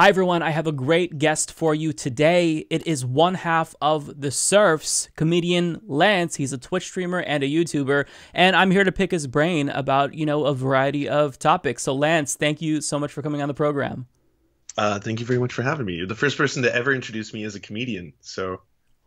Hi, everyone. I have a great guest for you today. It is one half of The Surfs, comedian Lance. He's a Twitch streamer and a YouTuber, and I'm here to pick his brain about, you know, a variety of topics. So, Lance, thank you so much for coming on the program. Uh, thank you very much for having me. You're the first person to ever introduce me as a comedian. So,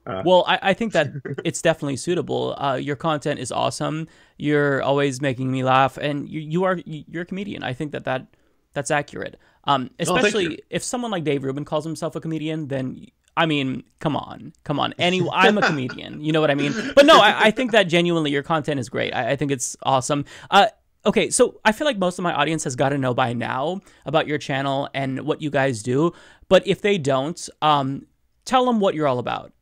uh. Well, I, I, think that it's definitely suitable. Uh, your content is awesome. You're always making me laugh, and you, you are you're a comedian. I think that that that's accurate. Um, especially if someone like Dave Rubin calls himself a comedian, then I mean, come on, come on. Any, I'm a comedian. You know what I mean? But no, I, I think that genuinely your content is great. I, I think it's awesome. Uh, okay, so I feel like most of my audience has got to know by now about your channel and what you guys do. But if they don't, um, tell them what you're all about.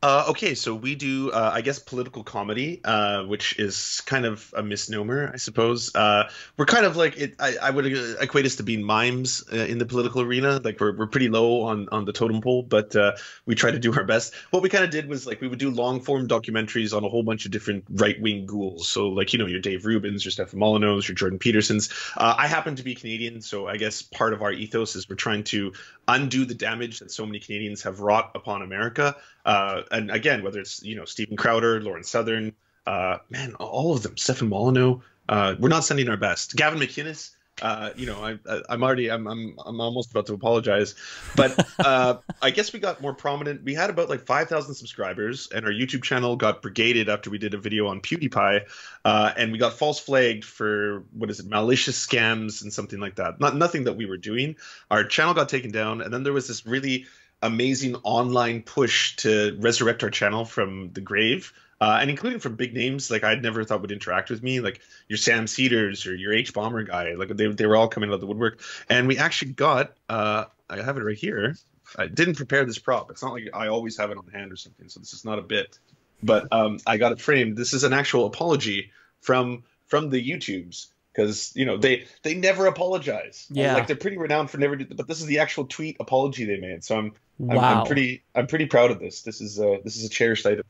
Uh, okay, so we do, uh, I guess, political comedy, uh, which is kind of a misnomer, I suppose. Uh, we're kind of like it, I, I, would equate us to being mimes uh, in the political arena. Like we're we're pretty low on on the totem pole, but uh, we try to do our best. What we kind of did was like we would do long form documentaries on a whole bunch of different right wing ghouls. So like you know your Dave Rubens, your Stephen Molyneux, your Jordan Petersons. I happen to be Canadian, so I guess part of our ethos is we're trying to undo the damage that so many Canadians have wrought upon America. Uh, and again, whether it's you know Stephen Crowder, Lauren Southern, uh, man, all of them, Stefan Molyneux, uh, we're not sending our best. Gavin McInnes, uh, you know, I, am already, I'm, I'm, I'm almost about to apologize, but uh, I guess we got more prominent. We had about like 5,000 subscribers, and our YouTube channel got brigaded after we did a video on PewDiePie, uh, and we got false flagged for what is it, malicious scams and something like that. Not nothing that we were doing. Our channel got taken down, and then there was this really amazing online push to resurrect our channel from the grave. Uh, and including from big names like I'd never thought would interact with me, like your Sam Cedars or your H Bomber guy. Like they, they were all coming out of the woodwork. And we actually got, uh, I have it right here. I didn't prepare this prop. It's not like I always have it on hand or something. So this is not a bit. But um, I got it framed. This is an actual apology from from the YouTubes because you know they they never apologize. Yeah, like they're pretty renowned for never. Do, but this is the actual tweet apology they made. So I'm I'm, I'm pretty I'm pretty proud of this. This is a uh, this is a cherished item.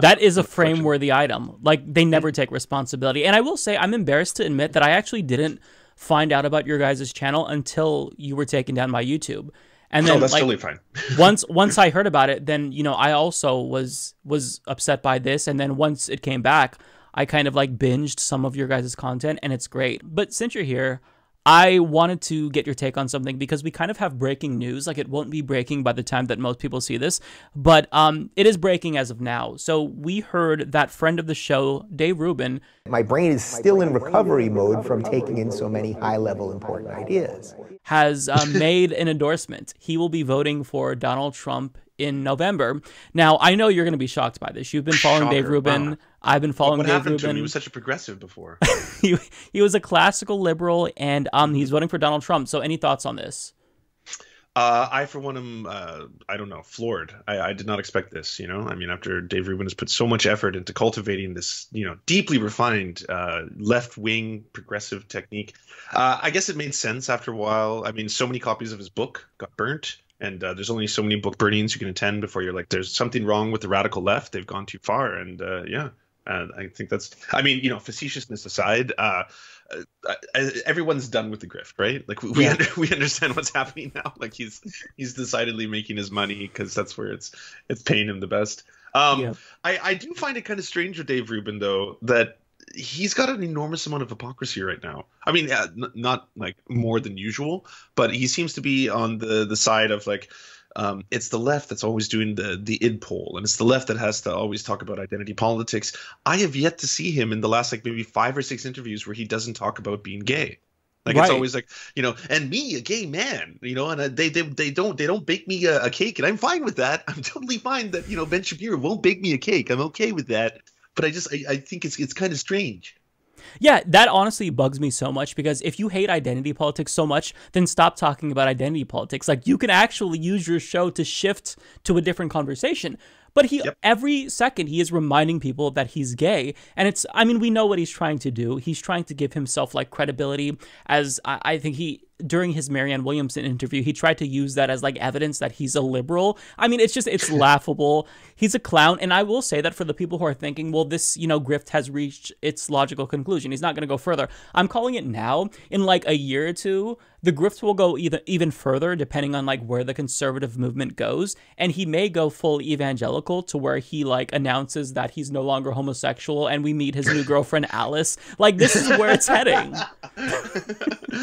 that is a frame worthy item. Like they never take responsibility. And I will say I'm embarrassed to admit that I actually didn't find out about your guys' channel until you were taken down by YouTube. And oh, then, that's like, totally fine. once once I heard about it, then you know I also was was upset by this. And then once it came back, I kind of like binged some of your guys' content and it's great. But since you're here, I wanted to get your take on something because we kind of have breaking news. Like it won't be breaking by the time that most people see this, but um, it is breaking as of now. So we heard that friend of the show, Dave Rubin. My brain is still brain in recovery mode recovery, from taking in so many high-level important ideas. Has uh, made an endorsement. He will be voting for Donald Trump in November. Now, I know you're going to be shocked by this. You've been following Shocker, Dave Rubin. Wow. I've been following what Dave happened Rubin. To him? He was such a progressive before. he, he was a classical liberal, and um, mm-hmm. he's voting for Donald Trump. So, any thoughts on this? Uh, I, for one, am uh, I don't know, floored. I, I, did not expect this. You know, I mean, after Dave Rubin has put so much effort into cultivating this, you know, deeply refined uh, left-wing progressive technique, uh, I guess it made sense after a while. I mean, so many copies of his book got burnt and uh, there's only so many book burnings you can attend before you're like, there's something wrong with the radical left. They've gone too far, and uh, yeah, I think that's. I mean, you know, facetiousness aside, uh, uh, everyone's done with the grift, right? Like we yeah. we understand what's happening now. Like he's he's decidedly making his money because that's where it's it's paying him the best. Um, yeah. I I do find it kind of strange with Dave Rubin though that he's got an enormous amount of hypocrisy right now. I mean, n- not like more than usual, but he seems to be on the the side of like. Um, it's the left that's always doing the the id poll, and it's the left that has to always talk about identity politics. I have yet to see him in the last like maybe five or six interviews where he doesn't talk about being gay. Like right. it's always like you know, and me a gay man, you know, and uh, they they they don't they don't bake me a, a, cake, and I'm fine with that. I'm totally fine that you know Ben Shapiro won't bake me a cake. I'm okay with that but I just I, I think it's it's kind of strange. Yeah, that honestly bugs me so much because if you hate identity politics so much, then stop talking about identity politics. Like you can actually use your show to shift to a different conversation. But he yep. every second he is reminding people that he's gay, and it's I mean we know what he's trying to do. He's trying to give himself like credibility as I, I think he during his Marianne Williamson interview, he tried to use that as like evidence that he's a liberal. I mean, it's just it's laughable. He's a clown, and I will say that for the people who are thinking, well, this you know grift has reached its logical conclusion. He's not going to go further. I'm calling it now. In like a year or two, the grift will go even even further, depending on like where the conservative movement goes, and he may go full evangelical to where he like announces that he's no longer homosexual, and we meet his new girlfriend Alice. Like this is where it's heading.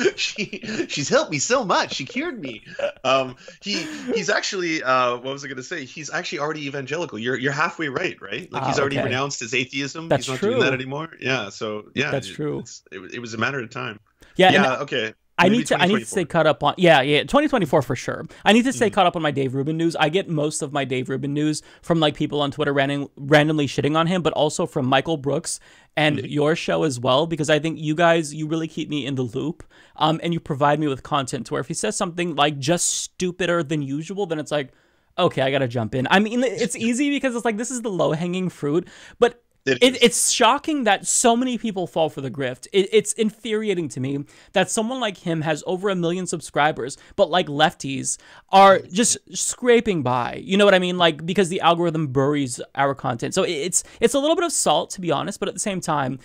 she she's helped me so much. She cured me. Um, he he's actually uh, what was I going to say? He's actually already evangelical. You're you're halfway right, right? Like ah, he's already okay. renounced his atheism. That's he's not true. doing that anymore. Yeah. So yeah, that's true. It, it, was a matter of time. Yeah. Yeah. okay. I need to I need to stay caught up on yeah yeah 2024 for sure. I need to stay mm-hmm. caught up on my Dave Rubin news. I get most of my Dave Rubin news from like people on Twitter random, randomly shitting on him, but also from Michael Brooks and mm-hmm. your show as well because I think you guys you really keep me in the loop um, and you provide me with content where if he says something like just stupider than usual, then it's like okay I gotta jump in. I mean it's easy because it's like this is the low hanging fruit, but it it, it's shocking that so many people fall for the grift. It, it's infuriating to me that someone like him has over a million subscribers, but like lefties are just scraping by. You know what I mean? Like because the algorithm buries our content. So it's it's a little bit of salt to be honest, but at the same time.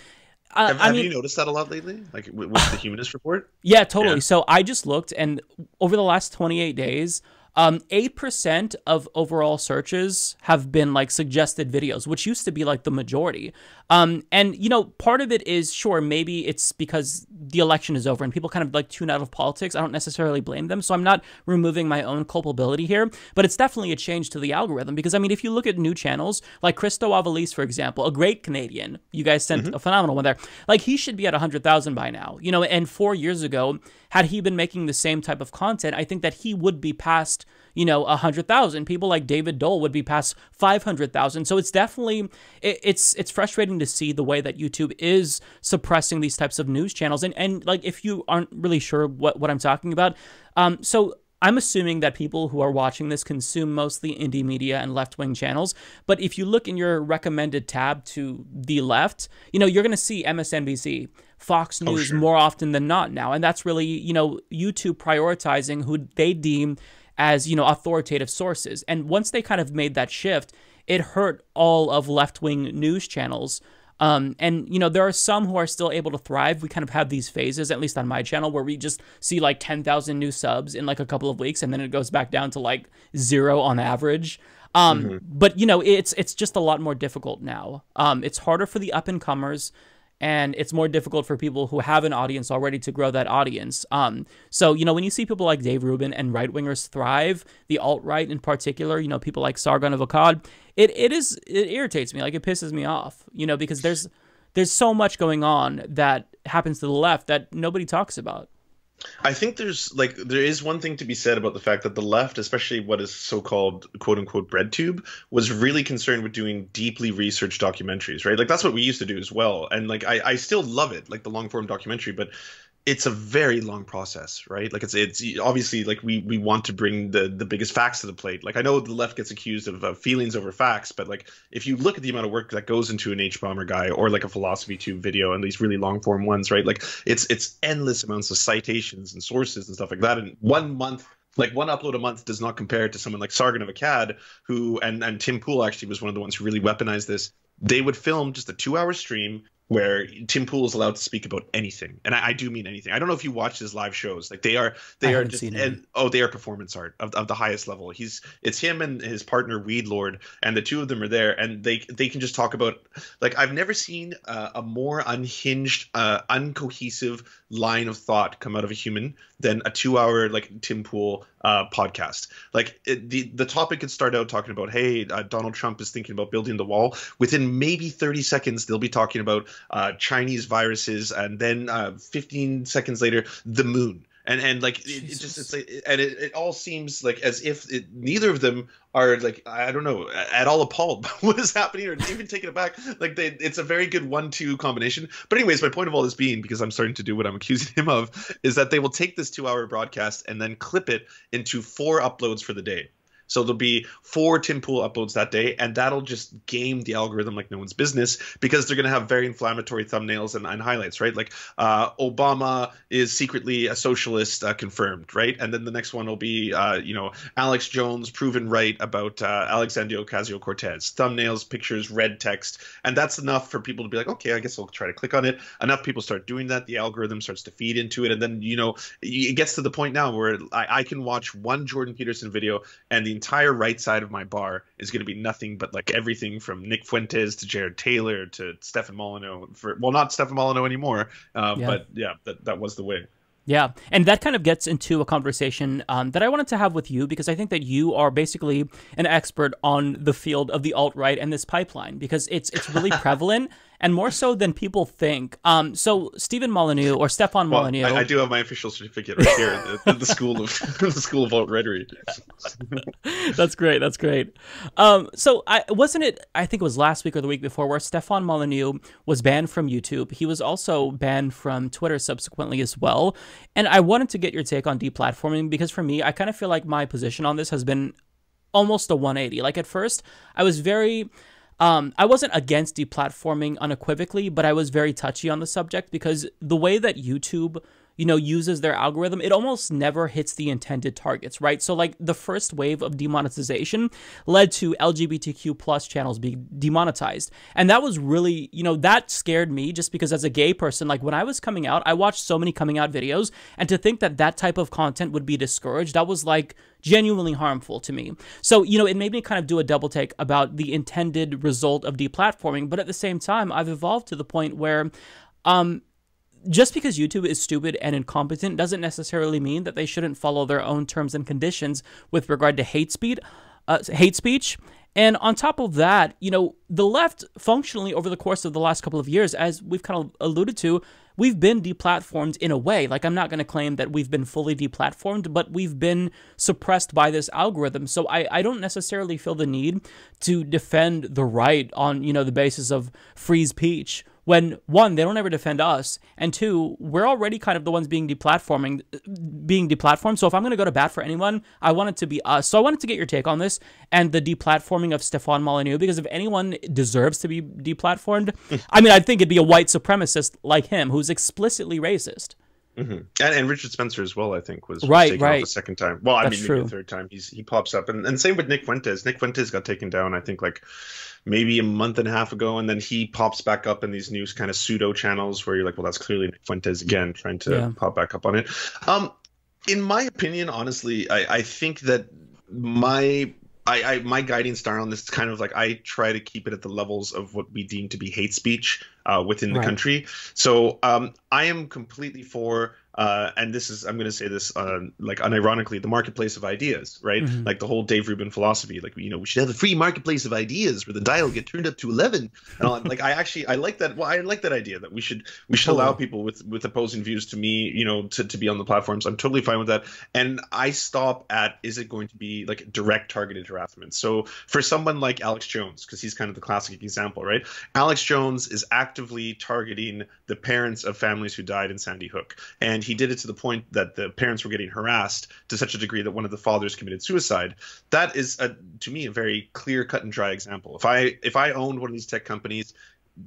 I, have, have I mean, you noticed that a lot lately? Like with, the Humanist Report? Yeah, totally. Yeah. So I just looked, and over the last 28 days, um, 8% of overall searches have been like suggested videos, which used to be like the majority. Um, and, you know, part of it is sure, maybe it's because the election is over and people kind of like tune out of politics. I don't necessarily blame them. So I'm not removing my own culpability here, but it's definitely a change to the algorithm because, I mean, if you look at new channels like Christo Avalise, for example, a great Canadian, you guys sent mm-hmm. a phenomenal one there. Like he should be at 100,000 by now, you know, and four years ago, had he been making the same type of content, I think that he would be past you know, 100,000. People like David Dole would be past 500,000. So it's definitely, it, it's, it's frustrating to see the way that YouTube is suppressing these types of news channels. And, and like, if you aren't really sure what, what I'm talking about, um, so I'm assuming that people who are watching this consume mostly indie media and left wing channels. But if you look in your recommended tab to the left, you know, you're going to see MSNBC, Fox oh, News oh, sure. more often than not now. And that's really, you know, YouTube prioritizing who they deem as, you know, authoritative sources. And once they kind of made that shift, it hurt all of left wing news channels. Um, and you know there are some who are still able to thrive. We kind of have these phases, at least on my channel, where we just see like 10,000 new subs in like a couple of weeks, and then it goes back down to like zero on average. Um, mm-hmm. But you know it's it's just a lot more difficult now. Um, it's harder for the up and comers and it's more difficult for people who have an audience already to grow that audience. Um, so you know, when you see people like Dave Rubin and right wingers thrive, the alt right in particular, you know, people like Sargon of Akkad, it it is it irritates me, like it pisses me off, you know, because there's there's so much going on that happens to the left that nobody talks about. I think there's like there is one thing to be said about the fact that the left, especially what is so-called quote unquote bread tube, was really concerned with doing deeply researched documentaries, right? Like that's what we used to do as well. And like I, I still love it, like the long form documentary, but it's a very long process, right? Like it's it's obviously like we we want to bring the the biggest facts to the plate. Like I know the left gets accused of, feelings over facts, but like if you look at the amount of work that goes into an H bomber guy or like a philosophy tube video and these really long form ones, right? Like it's it's endless amounts of citations and sources and stuff like that. And one month like one upload a month does not compare to someone like Sargon of Akkad, who and and Tim Pool actually was one of the ones who really weaponized this. They would film just a two hour stream where Tim Pool is allowed to speak about anything, and I, I, do mean anything. I don't know if you watch his live shows; like they are, they I are just, and oh, they are performance art of, of the highest level. He's it's him and his partner Weed Lord, and the two of them are there, and they they can just talk about like I've never seen uh, a more unhinged, uh, uncohesive line of thought come out of a human than a two hour like Tim Pool uh, podcast. Like it, the the topic could start out talking about hey uh, Donald Trump is thinking about building the wall. Within maybe thirty seconds they'll be talking about uh, Chinese viruses, and then uh, fifteen seconds later the moon and and like it, it, just it's like and it, it all seems like as if it, neither of them are like I don't know at all appalled by what is happening or even taken aback. Like they, it's a very good one-two combination. But anyways, my point of all this being because I'm starting to do what I'm accusing him of is that they will take this two-hour broadcast and then clip it into four uploads for the day. So there'll be four tin pool uploads that day, and that'll just game the algorithm like no one's business because they're going to have very inflammatory thumbnails and, and highlights, right? Like uh, Obama is secretly a socialist, uh, confirmed, right? And then the next one will be, uh, you know, Alex Jones proven right about uh, Alexandria Ocasio Cortez. Thumbnails, pictures, red text, and that's enough for people to be like, okay, I guess I'll try to click on it. Enough people start doing that, the algorithm starts to feed into it, and then you know, it gets to the point now where I, I can watch one Jordan Peterson video and the entire right side of my bar is going to be nothing but like everything from Nick Fuentes to Jared Taylor to Stefan Molyneux. For, well, not Stefan Molyneux anymore, uh, yeah. but yeah, that, that was the way. Yeah, and that kind of gets into a conversation um, that I wanted to have with you because I think that you are basically an expert on the field of the alt right and this pipeline because it's it's really prevalent and more so than people think. Um, so Stephen Molyneux or Stefan well, Molyneux. I, I, do have my official certificate right here the, the School of the School of Rhetoric. that's great. That's great. Um, so I wasn't it. I think it was last week or the week before where Stefan Molyneux was banned from YouTube. He was also banned from Twitter subsequently as well. And I wanted to get your take on deplatforming because for me, I kind of feel like my position on this has been almost a 180. Like at first, I was very um, I wasn't against deplatforming unequivocally, but I was very touchy on the subject because the way that YouTube you know, uses their algorithm, it almost never hits the intended targets, right? So like the first wave of demonetization led to LGBTQ plus channels being demonetized. And that was really, you know, that scared me just because as a gay person, like when I was coming out, I watched so many coming out videos and to think that that type of content would be discouraged, that was like genuinely harmful to me. So, you know, it made me kind of do a double take about the intended result of deplatforming, but at the same time, I've evolved to the point where um, just because YouTube is stupid and incompetent doesn't necessarily mean that they shouldn't follow their own terms and conditions with regard to hate speed, uh, hate speech. And on top of that, you know, the left functionally over the course of the last couple of years, as we've kind of alluded to, we've been deplatformed in a way. Like, I'm not going to claim that we've been fully deplatformed, but we've been suppressed by this algorithm. So I, I don't necessarily feel the need to defend the right on, you know, the basis of free speech when one, they don't ever defend us, and two, we're already kind of the ones being deplatforming, being deplatformed. So if I'm going to go to bat for anyone, I want it to be us. So I wanted to get your take on this and the deplatforming of Stefan Molyneux, because if anyone deserves to be deplatformed, I mean, I think it'd be a white supremacist like him who's explicitly racist. Mm -hmm. and, and, Richard Spencer as well, I think, was right, taken right. off the second time. Well, I That's mean, true. the third time he's he pops up, and, and same with Nick Fuentes. Nick Fuentes got taken down, I think, like maybe a month and a half ago, and then he pops back up in these new kind of pseudo channels where you're like, well, that's clearly Nick Fuentes again trying to yeah. pop back up on it. Um, in my opinion, honestly, I, I think that my I, I, my guiding star on this is kind of like I try to keep it at the levels of what we deem to be hate speech uh, within the right. country. So um, I am completely for uh, and this is I'm going to say this uh, like unironically the marketplace of ideas, right? Mm-hmm. Like the whole Dave Rubin philosophy, like you know we should have a free marketplace of ideas where the dial get turned up to eleven. And all, like I actually I like that. Well, I like that idea that we should we should allow people with with opposing views to me, you know, to to be on the platforms. I'm totally fine with that. And I stop at is it going to be like direct targeted harassment? So for someone like Alex Jones, because he's kind of the classic example, right? Alex Jones is actively targeting the parents of families who died in Sandy Hook, and he did it to the point that the parents were getting harassed to such a degree that one of the fathers committed suicide. That is, a, to me, a very clear, cut and dry example. If I if I owned one of these tech companies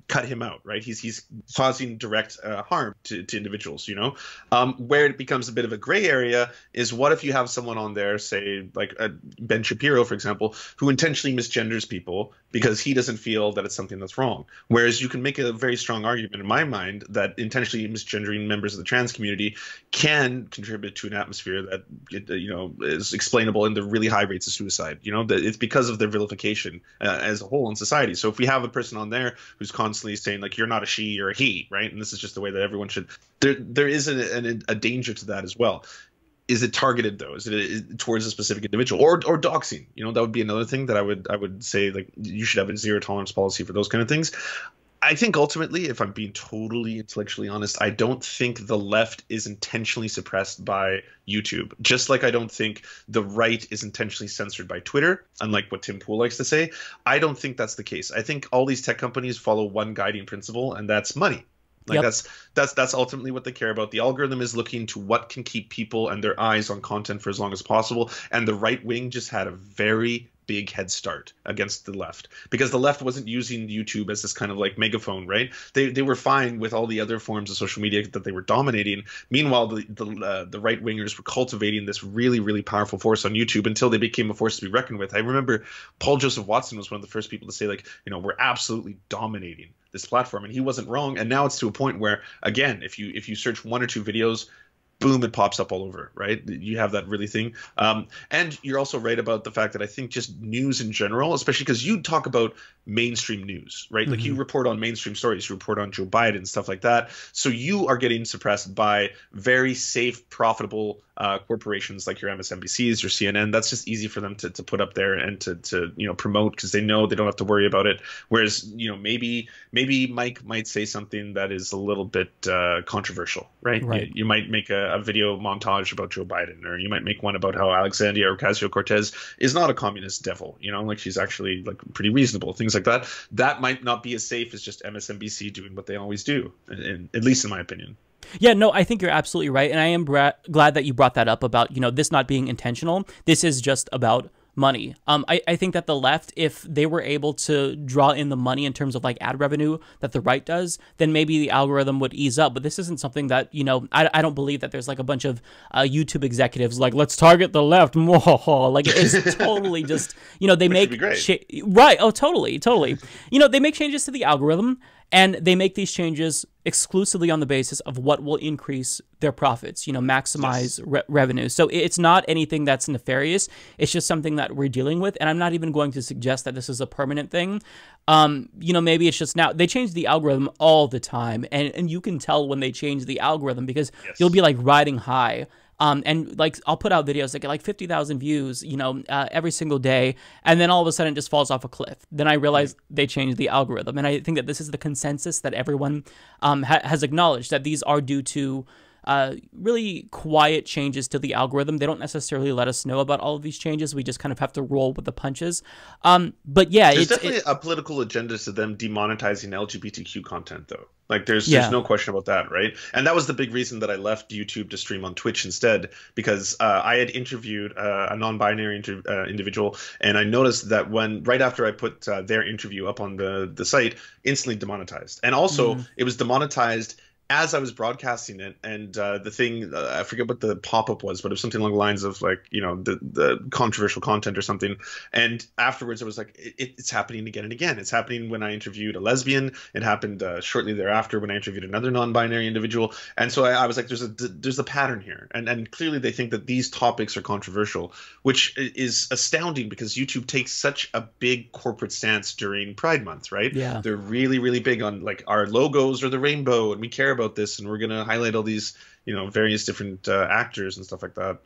cut him out, right? He's he's causing direct uh, harm to, to individuals, you know. Um, where it becomes a bit of a gray area is what if you have someone on there, say like uh, Ben Shapiro, for example, who intentionally misgenders people because he doesn't feel that it's something that's wrong. Whereas you can make a very strong argument in my mind that intentionally misgendering members of the trans community can contribute to an atmosphere that uh, you know is explainable in the really high rates of suicide. You know that it's because of their vilification uh, as a whole in society. So if we have a person on there who's constantly saying like you're not a she, you're a he, right? And this is just the way that everyone should. There there is a danger to that as well. Is it targeted though? Is it is, towards a specific individual or or doxing? You know that would be another thing that I would I would say like you should have a zero tolerance policy for those kind of things. I think ultimately, if I'm being totally intellectually honest, I don't think the left is intentionally suppressed by YouTube, just like I don't think the right is intentionally censored by Twitter, unlike what Tim Pool likes to say. I don't think that's the case. I think all these tech companies follow one guiding principle, and that's money. Like yep. that's that's that's ultimately what they care about. The algorithm is looking to what can keep people and their eyes on content for as long as possible. And the right wing just had a very big head start against the left because the left wasn't using YouTube as this kind of like megaphone, right? They they were fine with all the other forms of social media that they were dominating. Meanwhile, the the, uh, the right wingers were cultivating this really really powerful force on YouTube until they became a force to be reckoned with. I remember Paul Joseph Watson was one of the first people to say like, you know, we're absolutely dominating this platform and he wasn't wrong and now it's to a point where again if you if you search one or two videos boom, it pops up all over right? You have that really thing. Um, and you're also right about the fact that I think just news in general, especially because you talk about mainstream news, right? Mm-hmm. Like you mm-hmm. report on mainstream stories, you report on Joe Biden, stuff like that. So you are getting suppressed by very safe, profitable uh, corporations like your MSNBCs, your CNN, that's just easy for them to, to put up there and to, to you know promote because they know they don't have to worry about it. Whereas you know maybe maybe Mike might say something that is a little bit uh, controversial, right? right. You, you might make a, a, video montage about Joe Biden, or you might make one about how Alexandria Ocasio Cortez is not a communist devil, you know, like she's actually like pretty reasonable, things like that. That might not be as safe as just MSNBC doing what they always do, in, in, at least in my opinion. Yeah, no, I think you're absolutely right. And I am bra- glad that you brought that up about, you know, this not being intentional. This is just about money. Um, I, I think that the left, if they were able to draw in the money in terms of like ad revenue that the right does, then maybe the algorithm would ease up. But this isn't something that, you know, I, I don't believe that there's like a bunch of uh, YouTube executives like, let's target the left. like it's totally just, you know, they Which make, cha- right. Oh, totally, totally. You know, they make changes to the algorithm and they make these changes exclusively on the basis of what will increase their profits, you know, maximize yes. re- revenue. So it's not anything that's nefarious. It's just something that we're dealing with. And I'm not even going to suggest that this is a permanent thing. Um, you know, maybe it's just now they change the algorithm all the time. And, and you can tell when they change the algorithm because yes. you'll be like riding high um, and like I'll put out videos that get like 50,000 views, you know, uh, every single day, and then all of a sudden it just falls off a cliff. Then I realize right. they changed the algorithm, and I think that this is the consensus that everyone um, ha has acknowledged that these are due to uh, really quiet changes to the algorithm. They don't necessarily let us know about all of these changes. We just kind of have to roll with the punches. Um, but yeah, there's definitely it, a political agenda to them demonetizing LGBTQ content, though. Like there's yeah. there's no question about that, right? And that was the big reason that I left YouTube to stream on Twitch instead because uh, I had interviewed uh, a non-binary inter- uh, individual, and I noticed that when right after I put uh, their interview up on the the site, instantly demonetized. And also, mm it was demonetized as I was broadcasting it, and uh, the thing uh, I forget what the pop up was, but it was something along the lines of like you know the the controversial content or something. And afterwards, it was like it, it's happening again and again. It's happening when I interviewed a lesbian. It happened uh, shortly thereafter when I interviewed another non-binary individual. And so I, I was like, there's a there's a pattern here, and and clearly they think that these topics are controversial, which is astounding because YouTube takes such a big corporate stance during Pride Month, right? Yeah, they're really really big on like our logos or the rainbow, and we care about this, and we're going to highlight all these, you know, various different uh, actors and stuff like that.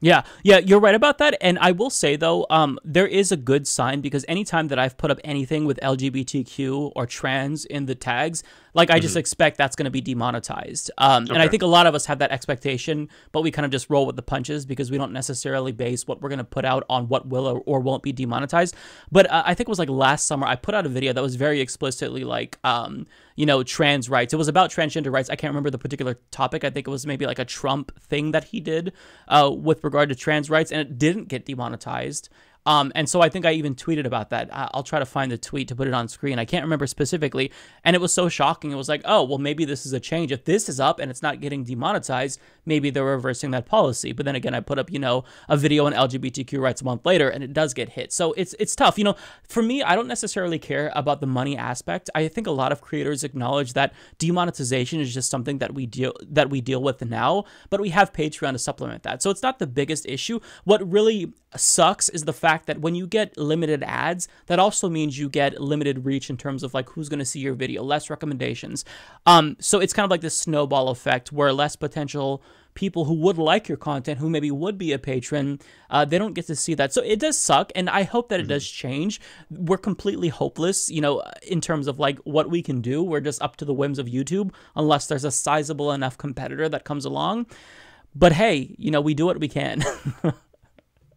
Yeah, yeah, you're right about that. And I will say though, um, there is a good sign because anytime that I've put up anything with LGBTQ or trans in the tags, like, I mm-hmm. just expect that's going to be demonetized. Um, okay. And I think a lot of us have that expectation, but we kind of just roll with the punches because we don't necessarily base what we're going to put out on what will or, or won't be demonetized. But uh, I think it was like last summer, I put out a video that was very explicitly like, um, you know, trans rights. It was about transgender rights. I can't remember the particular topic. I think it was maybe like a Trump thing that he did uh, with regard to trans rights, and it didn't get demonetized. Um, and so I think I even tweeted about that. I'll try to find the tweet to put it on screen. I can't remember specifically. And it was so shocking. It was like, oh, well, maybe this is a change. If this is up and it's not getting demonetized, maybe they're reversing that policy. But then again, I put up, you know, a video on LGBTQ rights a month later and it does get hit. So it's it's tough. You know, for me, I don't necessarily care about the money aspect. I think a lot of creators acknowledge that demonetization is just something that we deal that we deal with now, but we have Patreon to supplement that. So it's not the biggest issue. What really sucks is the fact fact that when you get limited ads, that also means you get limited reach in terms of like who's going to see your video, less recommendations. Um, so it's kind of like this snowball effect where less potential people who would like your content, who maybe would be a patron, uh, they don't get to see that. So it does suck, and I hope that it mm-hmm. does change. We're completely hopeless, you know, in terms of like what we can do. We're just up to the whims of YouTube unless there's a sizable enough competitor that comes along. But hey, you know, we do what we can.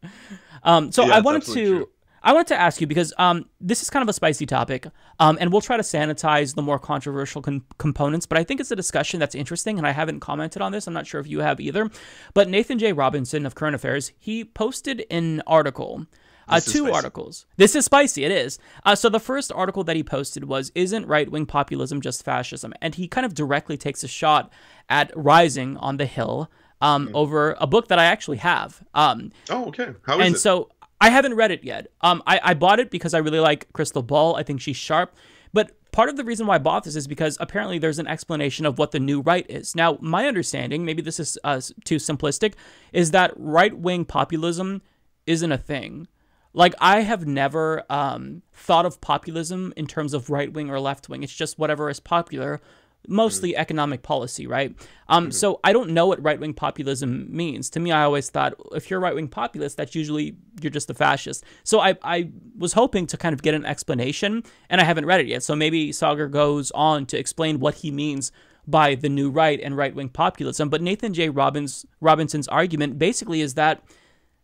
Um, so yeah, I wanted to. True. I wanted to ask you because um, this is kind of a spicy topic, um, and we'll try to sanitize the more controversial com components. But I think it's a discussion that's interesting, and I haven't commented on this. I'm not sure if you have either. But Nathan J. Robinson of Current Affairs he posted an article. Uh, two spicy. articles. This is spicy. It is. Uh, so the first article that he posted was, "Isn't right-wing populism just fascism?" And he kind of directly takes a shot at Rising on the Hill um, mm over a book that I actually have. Um, oh, okay. How is and it? so I haven't read it yet. Um, I, I bought it because I really like Crystal Ball. I think she's sharp. But part of the reason why I bought this is because apparently there's an explanation of what the new right is. Now, my understanding, maybe this is uh, too simplistic, is that right wing populism isn't a thing. Like, I have never um, thought of populism in terms of right wing or left wing. It's just whatever is popular mostly mm economic policy, right? Um, mm So I don't know what right wing populism means. To me, I always thought if you're a right wing populist, that's usually you're just a fascist. So I, I was hoping to kind of get an explanation, and I haven't read it yet. So maybe Sagar goes on to explain what he means by the new right and right wing populism. But Nathan J. Robbins, Robinson's argument basically is that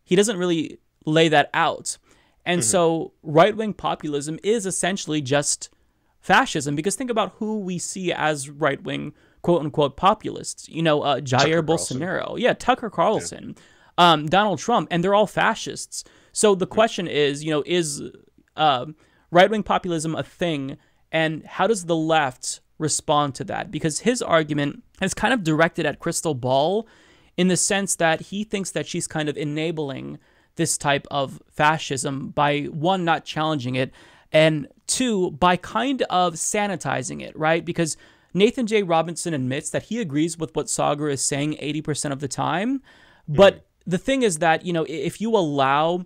he doesn't really lay that out. And mm-hmm. so right wing populism is essentially just fascism. Because think about who we see as right wing, quote unquote, populists. You know, uh, Jair Tucker Bolsonaro. Carlson. Yeah, Tucker Carlson, yeah. Um, Donald Trump, and they're all fascists. So the question is, you know, is uh, right wing populism a thing? And how does the left respond to that? Because his argument is kind of directed at Crystal Ball in the sense that he thinks that she's kind of enabling this type of fascism by one, not challenging it, and two, by kind of sanitizing it, right? Because Nathan J. Robinson admits that he agrees with what Sagar is saying 80% of the time. But mm. the thing is that, you know, if you allow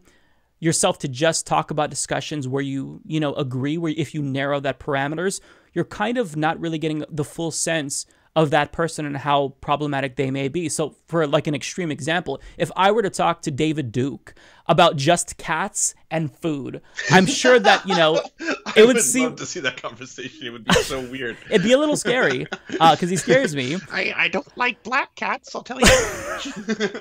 yourself to just talk about discussions where you, you know, agree, where if you narrow that parameters, you're kind of not really getting the full sense of that person and how problematic they may be. So, for like an extreme example, if I were to talk to David Duke about just cats and food, I'm sure that you know it would, would seem love to see that conversation. It would be so weird. It'd be a little scary because uh, he scares me. I, I don't like black cats. I'll tell you.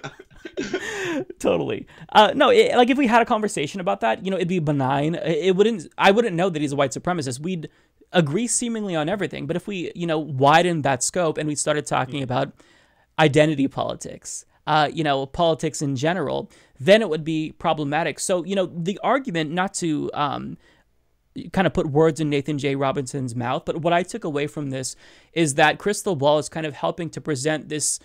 totally. Uh, no, it, like if we had a conversation about that, you know, it'd be benign. It, it wouldn't. I wouldn't know that he's a white supremacist. We'd agree seemingly on everything. But if we, you know, widened that scope and we started talking mm -hmm. about identity politics, uh, you know, politics in general, then it would be problematic. So, you know, the argument not to um, kind of put words in Nathan J. Robinson's mouth, but what I took away from this is that Crystal Ball is kind of helping to present this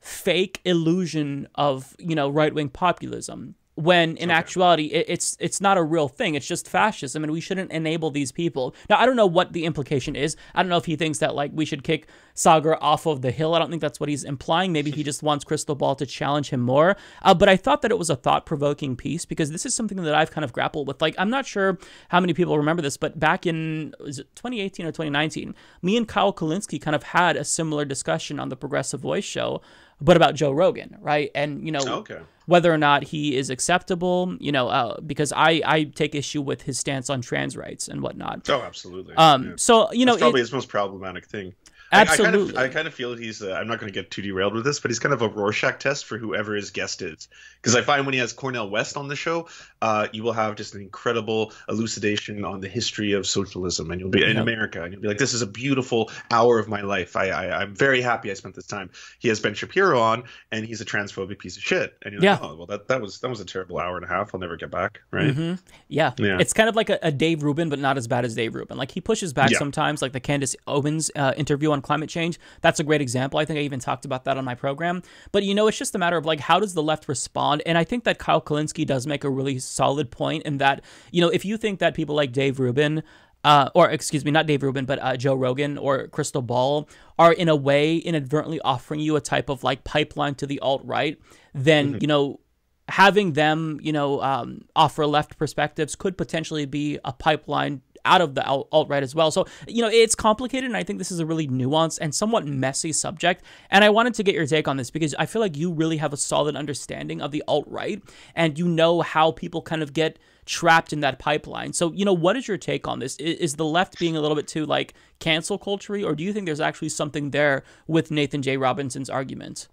fake illusion of, you know, right wing populism when in okay. actuality it, it's it's not a real thing it's just fascism and we shouldn't enable these people now i don't know what the implication is i don't know if he thinks that like we should kick sagar off of the hill i don't think that's what he's implying maybe he just wants crystal ball to challenge him more uh, but i thought that it was a thought-provoking piece because this is something that i've kind of grappled with like i'm not sure how many people remember this but back in 2018 or 2019 me and kyle kalinsky kind of had a similar discussion on the progressive voice show but about Joe Rogan, right? And you know okay. whether or not he is acceptable, you know, uh, because I I take issue with his stance on trans rights and whatnot. Oh, absolutely. Um, yeah. so you know, That's probably it, his most problematic thing. Absolutely. I, I, kind of, I kind of feel he's. Uh, I'm not going to get too derailed with this, but he's kind of a Rorschach test for whoever his guest is because I find when he has Cornell West on the show, uh, you will have just an incredible elucidation on the history of socialism, and you'll be in America, and you'll be like, "This is a beautiful hour of my life. I, I am very happy I spent this time." He has Ben Shapiro on, and he's a transphobic piece of shit, and you're yeah. like, "Oh, well that that was that was a terrible hour and a half. I'll never get back." Right? Mm-hmm. Yeah. yeah, it's kind of like a, a, Dave Rubin, but not as bad as Dave Rubin. Like he pushes back yeah. sometimes, like the Candace Owens uh, interview on climate change. That's a great example. I think I even talked about that on my program. But you know, it's just a matter of like, how does the left respond? And I think that Kyle Kalinske does make a really solid point in that, you know, if you think that people like Dave Rubin, uh, or excuse me, not Dave Rubin, but uh, Joe Rogan or Crystal Ball are in a way inadvertently offering you a type of like pipeline to the alt right, then, mm-hmm. you know, having them, you know, um, offer left perspectives could potentially be a pipeline out of the alt right as well. So, you know, it's complicated. And I think this is a really nuanced and somewhat messy subject. And I wanted to get your take on this because I feel like you really have a solid understanding of the alt right and you know how people kind of get trapped in that pipeline. So, you know, what is your take on this? Is the left being a little bit too like cancel culture or do you think there's actually something there with Nathan J. Robinson's argument?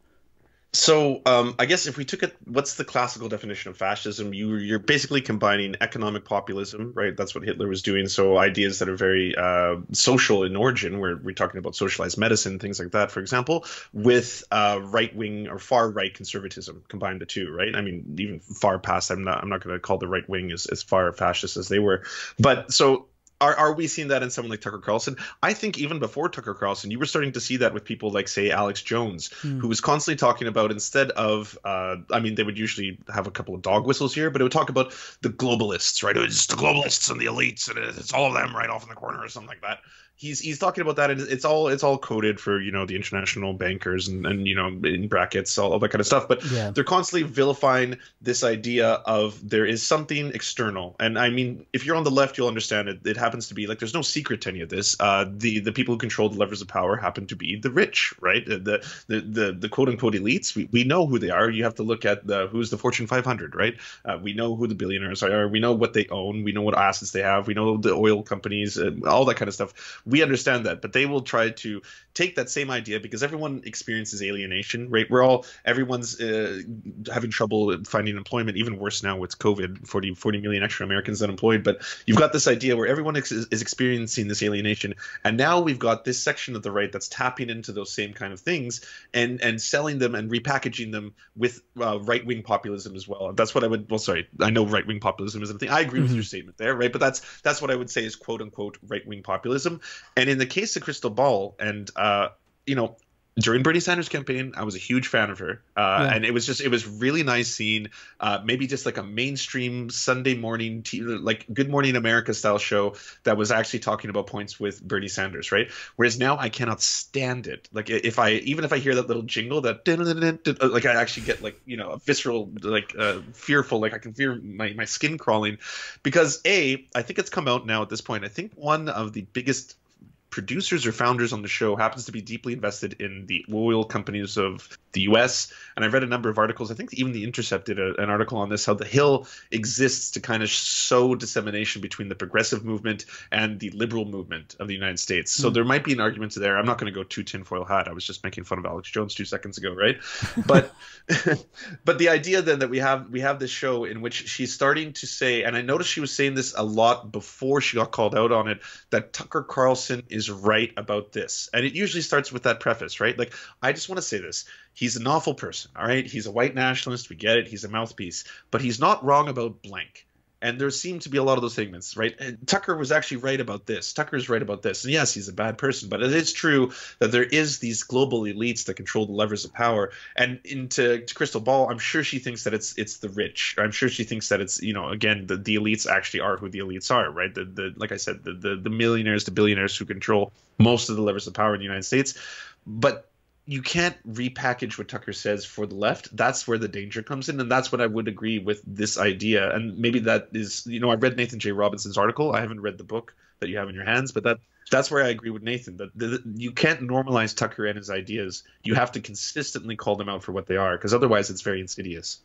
So um, I guess if we took it, what's the classical definition of fascism? You, you're basically combining economic populism, right? That's what Hitler was doing. So ideas that are very uh, social in origin, where we're talking about socialized medicine, things like that, for example, with uh, right wing or far right conservatism. Combine the two, right? I mean, even far past. I'm not. I'm not going to call the right wing as, as far fascist as they were, but so are, are we seeing that in someone like Tucker Carlson? I think even before Tucker Carlson, you were starting to see that with people like, say, Alex Jones, mm. who was constantly talking about instead of, uh, I mean, they would usually have a couple of dog whistles here, but it would talk about the globalists, right? It's the globalists and the elites, and it's all of them right off in the corner or something like that he's he's talking about that. it's all it's all coded for you know the international bankers and, and you know in brackets all, all that kind of stuff. But yeah. they're constantly vilifying this idea of there is something external. And I mean, if you're on the left, you'll understand it. It happens to be like there's no secret to any of this. Uh, the the people who control the levers of power happen to be the rich, right? The the the, the quote unquote elites. We, we know who they are. You have to look at the who's the Fortune 500, right? Uh, we know who the billionaires are. We know what they own. We know what assets they have. We know the oil companies, all that kind of stuff we understand that, but they will try to take that same idea because everyone experiences alienation, right? We're all everyone's uh, having trouble finding employment, even worse now with COVID. 40, 40 million extra Americans unemployed, but you've got this idea where everyone ex- is experiencing this alienation, and now we've got this section of the right that's tapping into those same kind of things and and selling them and repackaging them with uh, right wing populism as well. That's what I would. Well, sorry, I know right wing populism is a thing. I agree mm-hmm. with your mm-hmm. statement there, right? But that's that's what I would say is quote unquote right wing populism and in the case of Crystal Ball, and uh, you know, during Bernie Sanders' campaign, I was a huge fan of her, uh, yeah. and it was just it was really nice seeing uh, maybe just like a mainstream Sunday morning t- like Good Morning America style show that was actually talking about points with Bernie Sanders, right? Whereas now I cannot stand it. Like if I even if I hear that little jingle that uh, like I actually get like you know a visceral like uh, fearful like I can feel my my skin crawling because a I think it's come out now at this point. I think one of the biggest producers or founders on the show happens to be deeply invested in the oil companies of the U.S. And I've read a number of articles. I think even The Intercept did a, an article on this how the Hill exists to kind of sow dissemination between the progressive movement and the liberal movement of the United States. So mm. there might be an argument there. I'm not going to go too tinfoil hat. I was just making fun of Alex Jones two seconds ago, right? But but the idea then that we have we have this show in which she's starting to say, and I noticed she was saying this a lot before she got called out on it, that Tucker Carlson is is right about this. And it usually starts with that preface, right? Like, I just want to say this. He's an awful person, all right? He's a white nationalist. We get it. He's a mouthpiece. But he's not wrong about blank. And there seem to be a lot of those segments, right? And Tucker was actually right about this. Tucker's right about this. And yes, he's a bad person, but it is true that there is these global elites that control the levers of power. And into to Crystal Ball, I'm sure she thinks that it's it's the rich. I'm sure she thinks that it's you know again the, the elites actually are who the elites are, right? The the like I said, the the, the millionaires, the billionaires who control most of the levers of power in the United States. But you can't repackage what Tucker says for the left. That's where the danger comes in, and that's what I would agree with this idea. And maybe that is, you know, I read Nathan J. Robinson's article. I haven't read the book that you have in your hands, but that that's where I agree with Nathan that the, you can't normalize Tucker and his ideas. You have to consistently call them out for what they are, because otherwise, it's very insidious.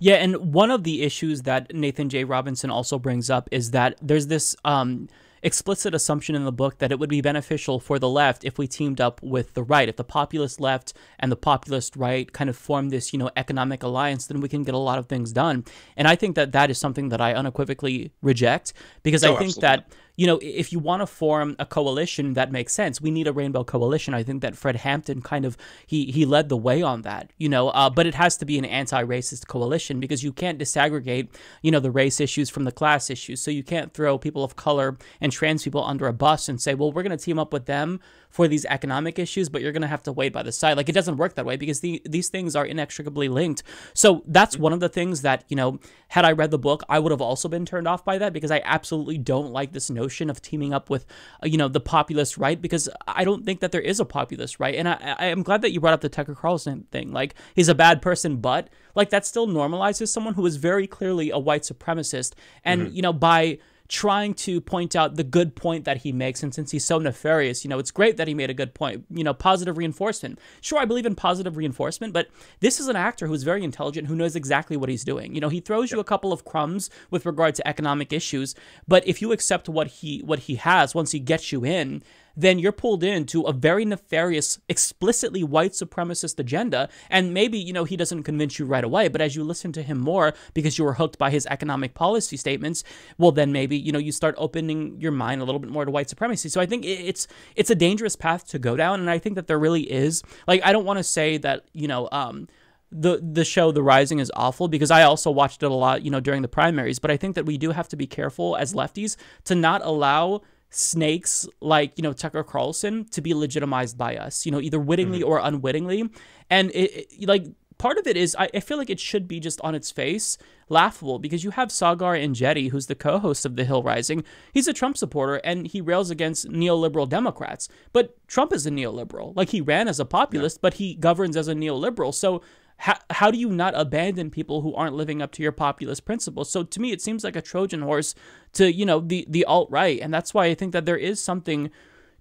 Yeah, and one of the issues that Nathan J. Robinson also brings up is that there's this. Um, explicit assumption in the book that it would be beneficial for the left if we teamed up with the right. If the populist left and the populist right kind of form this, you know, economic alliance, then we can get a lot of things done. And I think that that is something that I unequivocally reject because oh, I think absolutely. that you know, if you want to form a coalition, that makes sense. We need a rainbow coalition. I think that Fred Hampton kind of he he led the way on that, you know. Uh, but it has to be an anti-racist coalition because you can't disaggregate, you know, the race issues from the class issues. So you can't throw people of color and trans people under a bus and say, well, we're going to team up with them for these economic issues, but you're going to have to wait by the side. Like it doesn't work that way because the, these things are inextricably linked. So that's one of the things that you know, had I read the book, I would have also been turned off by that because I absolutely don't like this notion notion of teaming up with, uh, you know, the populist right because I don't think that there is a populist right. And I, I am glad that you brought up the Tucker Carlson thing. Like he's a bad person, but like that still normalizes someone who is very clearly a white supremacist. And mm -hmm. you know by trying to point out the good point that he makes. And since he's so nefarious, you know, it's great that he made a good point. You know, positive reinforcement. Sure, I believe in positive reinforcement, but this is an actor who's very intelligent, who knows exactly what he's doing. You know, he throws you a couple of crumbs with regard to economic issues, but if you accept what he what he has once he gets you in, then you're pulled into a very nefarious, explicitly white supremacist agenda. And maybe, you know, he doesn't convince you right away, but as you listen to him more because you were hooked by his economic policy statements, well, then maybe, you know, you start opening your mind a little bit more to white supremacy. So I think it's, it's a dangerous path to go down. And I think that there really is, like, I don't want to say that, you know, um, the the show The Rising is awful because I also watched it a lot, you know, during the primaries, but I think that we do have to be careful as lefties to not allow snakes like you know Tucker Carlson to be legitimized by us, you know, either wittingly mm-hmm. or unwittingly, and it, it, like part of it is I, I feel like it should be just on its face laughable because you have Sagar and Jetty, who's the co-host of The Hill Rising. He's a Trump supporter and he rails against neoliberal Democrats, but Trump is a neoliberal. Like he ran as a populist, yeah. but he governs as a neoliberal. So how, how do you not abandon people who aren't living up to your populist principles? So to me, it seems like a Trojan horse to, you know, the, the alt-right. And that's why I think that there is something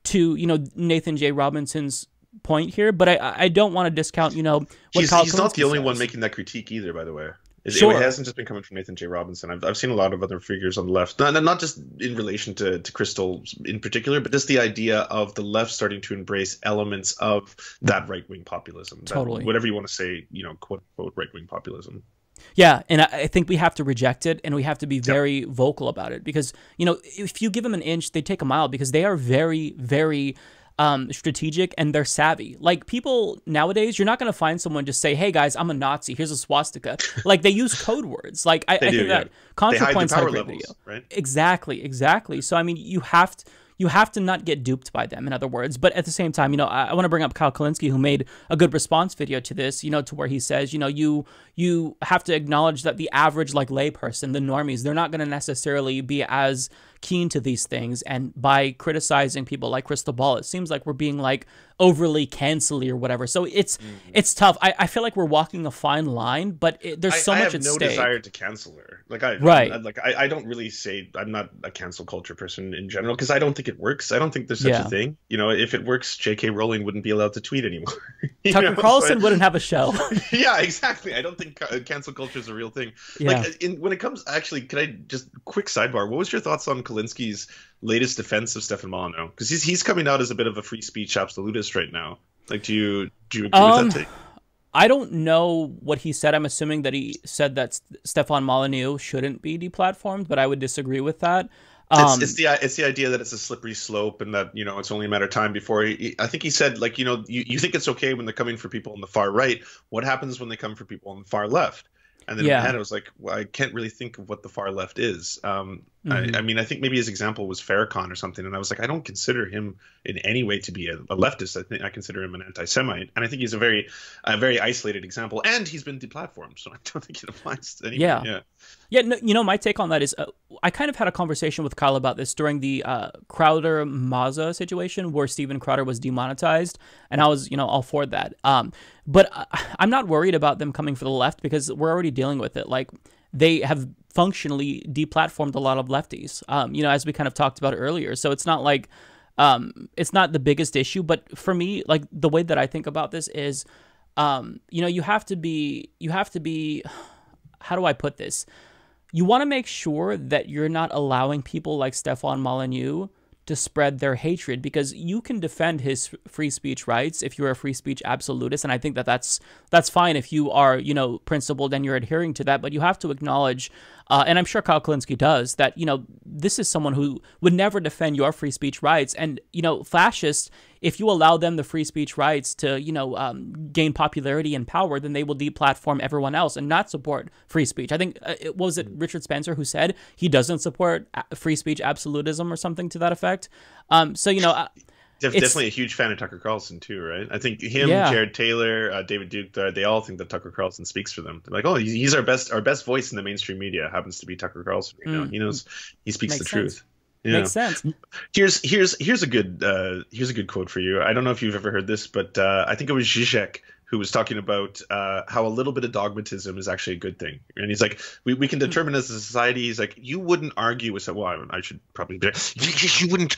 to, you know, Nathan J. Robinson's point here. But I, I don't want to discount, you know, what he's, he's not the only says. one making that critique either, by the way. Sure. It, it hasn't just been coming from Nathan J. Robinson. I've, I've seen a lot of other figures on the left, not, not just in relation to, to Crystal in particular, but just the idea of the left starting to embrace elements of that right wing populism. Totally. That, whatever you want to say, you know, quote unquote right wing populism. Yeah, and I think we have to reject it, and we have to be very yep. vocal about it because you know if you give them an inch, they take a mile because they are very, very um, strategic and they're savvy. Like people nowadays, you're not going to find someone just say, "Hey guys, I'm a Nazi. Here's a swastika." like they use code words. Like I, I do, think yeah. that ContraPoints had a great levels, video. Right? Exactly, exactly. So I mean, you have to you have to not get duped by them, in other words. But at the same time, you know, I, I want to bring up Kyle Kalinske, who made a good response video to this, you know, to where he says, you know, you you have to acknowledge that the average like layperson, the normies, they're not going to necessarily be as keen to these things. And by criticizing people like Crystal Ball, it seems like we're being like, overly cancelly or whatever. So it's mm it's tough. I, I feel like we're walking a fine line, but it, there's so I much at stake. I have no desire to cancel her. Like I right. I, like I, I don't really say I'm not a cancel culture person in general because I don't think it works. I don't think there's such yeah. a thing. You know, if it works, J.K. Rowling wouldn't be allowed to tweet anymore. Tucker know? Carlson but, wouldn't have a show. yeah, exactly. I don't think uh, cancel culture is a real thing. Yeah. Like in, when it comes actually, can I just quick sidebar? What was your thoughts on Kalinsky's latest defense of Stefan Molyneux? Because he's he's coming out as a bit of a free speech absolutist right now. Like, do you do you agree um, with that um, take? I don't know what he said. I'm assuming that he said that Stefan Molyneux shouldn't be deplatformed, but I would disagree with that. Um, it's, it's, the it's the idea that it's a slippery slope and that you know it's only a matter of time before he, I think he said like you know you, you think it's okay when they're coming for people on the far right what happens when they come for people on the far left and then yeah. in my head I was like well, I can't really think of what the far left is um, Mm-hmm. I, I, mean, I think maybe his example was Farrakhan or something, and I was like, I don't consider him in any way to be a, a leftist. I think I consider him an anti-Semite, and I think he's a very, a very isolated example. And he's been deplatformed, so I don't think it applies to anyone. Yeah, yeah, yeah no, you know, my take on that is, uh, I kind of had a conversation with Kyle about this during the uh, Crowder Maza situation, where Stephen Crowder was demonetized, and I was, you know, all for that. Um, but I, uh, I'm not worried about them coming for the left because we're already dealing with it, like they have functionally deplatformed a lot of lefties. Um, you know, as we kind of talked about earlier. So it's not like um, it's not the biggest issue, but for me, like the way that I think about this is, um, you know, you have to be, you have to be, how do I put this? You want to make sure that you're not allowing people like Stefan Molyneux to spread their hatred because you can defend his free speech rights if you're a free speech absolutist and I think that that's that's fine if you are you know principled and you're adhering to that but you have to acknowledge uh, and I'm sure Kyle Kalinske does, that, you know, this is someone who would never defend your free speech rights. And, you know, fascists, if you allow them the free speech rights to, you know, um, gain popularity and power, then they will deplatform everyone else and not support free speech. I think, uh, it, was it mm-hmm. Richard Spencer who said he doesn't support free speech absolutism or something to that effect? Um, so, you know, I, uh, definitely a huge fan of Tucker Carlson too, right? I think him, yeah. Jared Taylor, uh, David Duke, they all think that Tucker Carlson speaks for them. They're like, oh, he's our best, our best voice in the mainstream media happens to be Tucker Carlson. You know, mm. he knows he speaks Makes the sense. truth. Makes sense. Here's here's here's a good uh, here's a good quote for you. I don't know if you've ever heard this, but uh, I think it was Zizek who was talking about uh, how a little bit of dogmatism is actually a good thing. And he's like, we, we can hmm. determine as a society, he's like, you wouldn't argue with, well, I, should probably be, you, you wouldn't,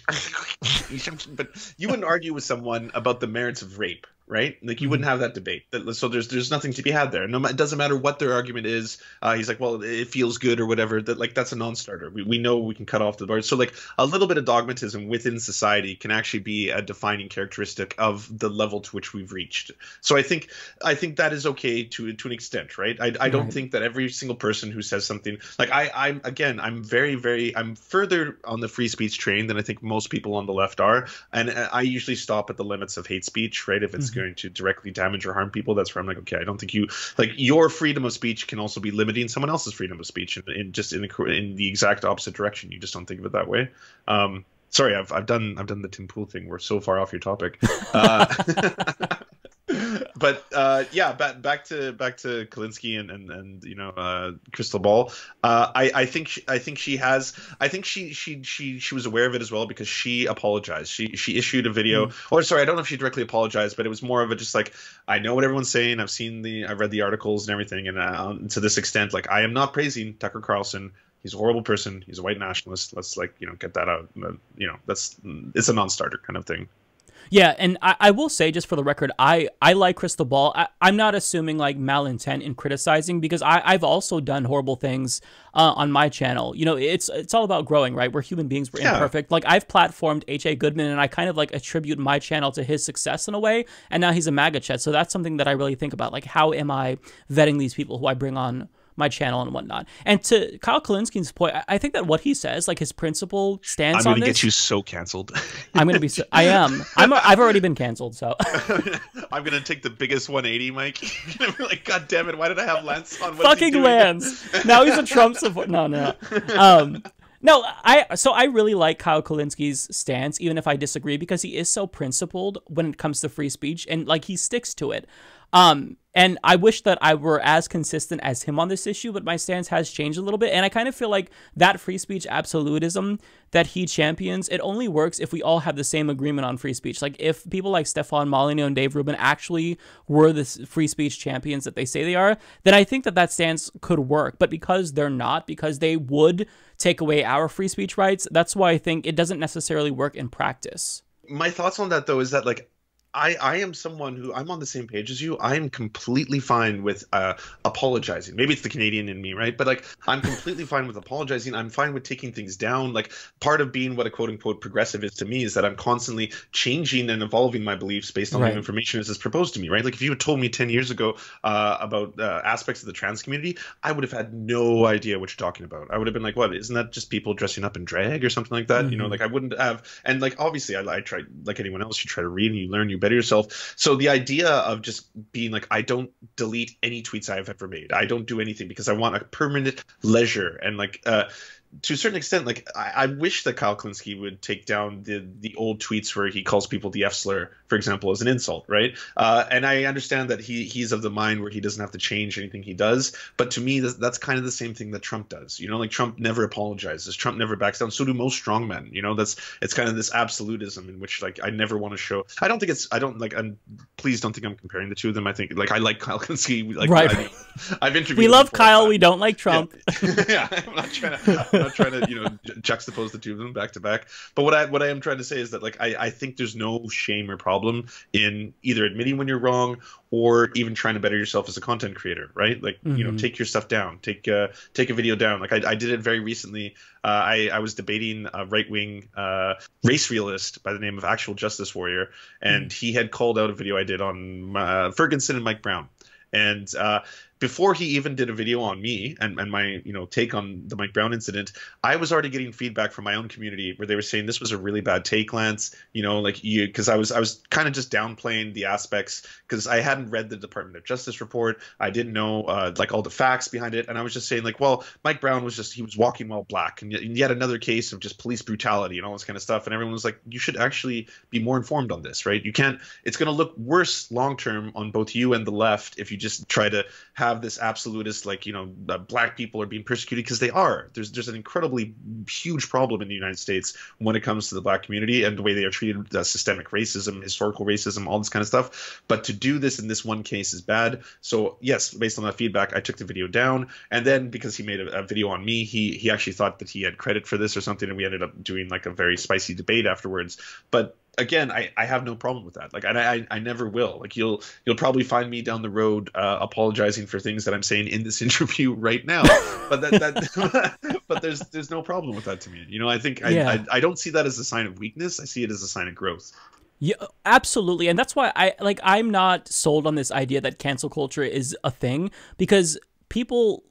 but you wouldn't argue with someone about the merits of rape right? Like you mm-hmm. wouldn't have that debate. So there's there's nothing to be had there. No, it doesn't matter what their argument is. Uh, he's like, well, it feels good or whatever. That like that's a non-starter. We we know we can cut off the board. So like a little bit of dogmatism within society can actually be a defining characteristic of the level to which we've reached. So I think I think that is okay to to an extent, right? I I don't think that every single person who says something like I I'm again I'm very very I'm further on the free speech train than I think most people on the left are, and uh, I usually stop at the limits of hate speech, right? If it's mm-hmm going to directly damage or harm people, that's where I'm like, okay, I don't think you like your freedom of speech can also be limiting someone else's freedom of speech, and, just in the, in the exact opposite direction. You just don't think of it that way. Um, sorry, I've I've done I've done the Tim Pool thing. We're so far off your topic. Uh, but uh, yeah, back back to back to Kalinsky and and, and you know uh, Crystal Ball. Uh, I I think she, I think she has I think she she she she was aware of it as well because she apologized. She she issued a video, mm. or sorry, I don't know if she directly apologized, but it was more of a just like I know what everyone's saying. I've seen the I've read the articles and everything, and uh, um, to this extent, like I am not praising Tucker Carlson he's a horrible person he's a white nationalist let's like you know get that out you know that's it's a non-starter kind of thing yeah, and I, I will say just for the record, I, I like Crystal Ball. I, am not assuming like malintent in criticizing because I, I've also done horrible things uh, on my channel. You know, it's it's all about growing, right? We're human beings, we're yeah. imperfect. Like I've platformed H.A. Goodman and I kind of like attribute my channel to his success in a way, and now he's a MAGA chat. So that's something that I really think about. Like how am I vetting these people who I bring on my channel and whatnot. And to Kyle Kalinski's point, I think that what he says, like his principle stance I'm gonna this, get you so canceled. I'm gonna be. So, I am. I'm. A, I've already been canceled. So I'm gonna take the biggest 180, Mike. like, God damn it! Why did I have Lance on? What's Fucking Lance. now he's a Trump supporter. No, no. Um, no, I so I really like Kyle Kalinski's stance, even if I disagree, because he is so principled when it comes to free speech and like he sticks to it. Um, and I wish that I were as consistent as him on this issue, but my stance has changed a little bit. And I kind of feel like that free speech absolutism that he champions, it only works if we all have the same agreement on free speech. Like if people like Stefan Molyneux and Dave Rubin actually were the free speech champions that they say they are, then I think that that stance could work. But because they're not, because they would take away our free speech rights, that's why I think it doesn't necessarily work in practice. My thoughts on that though is that like I, I am someone who I'm on the same page as you. I am completely fine with uh, apologizing. Maybe it's the Canadian in me, right? But like, I'm completely fine with apologizing. I'm fine with taking things down. Like, part of being what a quote unquote progressive is to me is that I'm constantly changing and evolving my beliefs based on right. the information as is proposed to me, right? Like, if you had told me 10 years ago uh, about uh, aspects of the trans community, I would have had no idea what you're talking about. I would have been like, what? Isn't that just people dressing up in drag or something like that? Mm-hmm. You know, mm-hmm. like, I wouldn't have. And like, obviously, I, I tried, like anyone else, you try to read and you learn, you better yourself. So the idea of just being like, I don't delete any tweets I've ever made. I don't do anything because I want a permanent leisure and like uh, to a certain extent, like I, I wish that Kyle Klinsky would take down the the old tweets where he calls people the F slur, for example, as an insult, right? Uh, and I understand that he he's of the mind where he doesn't have to change anything he does, but to me, that's, that's kind of the same thing that Trump does. You know, like Trump never apologizes, Trump never backs down. So do most strongmen. You know, that's it's kind of this absolutism in which like I never want to show. I don't think it's I don't like. I'm please don't think I'm comparing the two of them. I think like I like Kyle Klinsky. Like, right. I, have interviewed. We love Kyle. We don't like Trump. Yeah. yeah I'm not trying to. I'm not trying to you know juxtapose the two of them back to back. But what I what I am trying to say is that like I, I think there's no shame or problem in either admitting when you're wrong or even trying to better yourself as a content creator, right? Like mm-hmm. you know mm-hmm. take your stuff down, take uh, take a video down. Like I, I did it very recently. Uh, I I was debating a right wing uh, race realist by the name of Actual Justice Warrior, and mm-hmm. he had called out a video I did on uh, Ferguson and Mike Brown and uh, before he even did a video on me and, and my you know take on the Mike Brown incident, I was already getting feedback from my own community where they were saying this was a really bad take, Lance. You know, like you because I was I was kind of just downplaying the aspects because I hadn't read the Department of Justice report, I didn't know uh, like all the facts behind it, and I was just saying like, well, Mike Brown was just he was walking while black, and yet, and yet another case of just police brutality and all this kind of stuff, and everyone was like, you should actually be more informed on this, right? You can't. It's going to look worse long term on both you and the left if you just try to have have this absolutist like you know black people are being persecuted because they are. There's there's an incredibly huge problem in the United States when it comes to the black community and the way they are treated, uh, systemic racism, historical racism, all this kind of stuff. But to do this in this one case is bad. So yes, based on that feedback, I took the video down. And then because he made a, a video on me, he he actually thought that he had credit for this or something, and we ended up doing like a very spicy debate afterwards. But again, I, I have no problem with that. Like, and I, I never will. Like, you'll you'll probably find me down the road uh, apologizing for things that I'm saying in this interview right now. but that, that but there's there's no problem with that to me. You know, I think I, yeah. I, I don't see that as a sign of weakness. I see it as a sign of growth. Yeah, absolutely. And that's why I like I'm not sold on this idea that cancel culture is a thing because people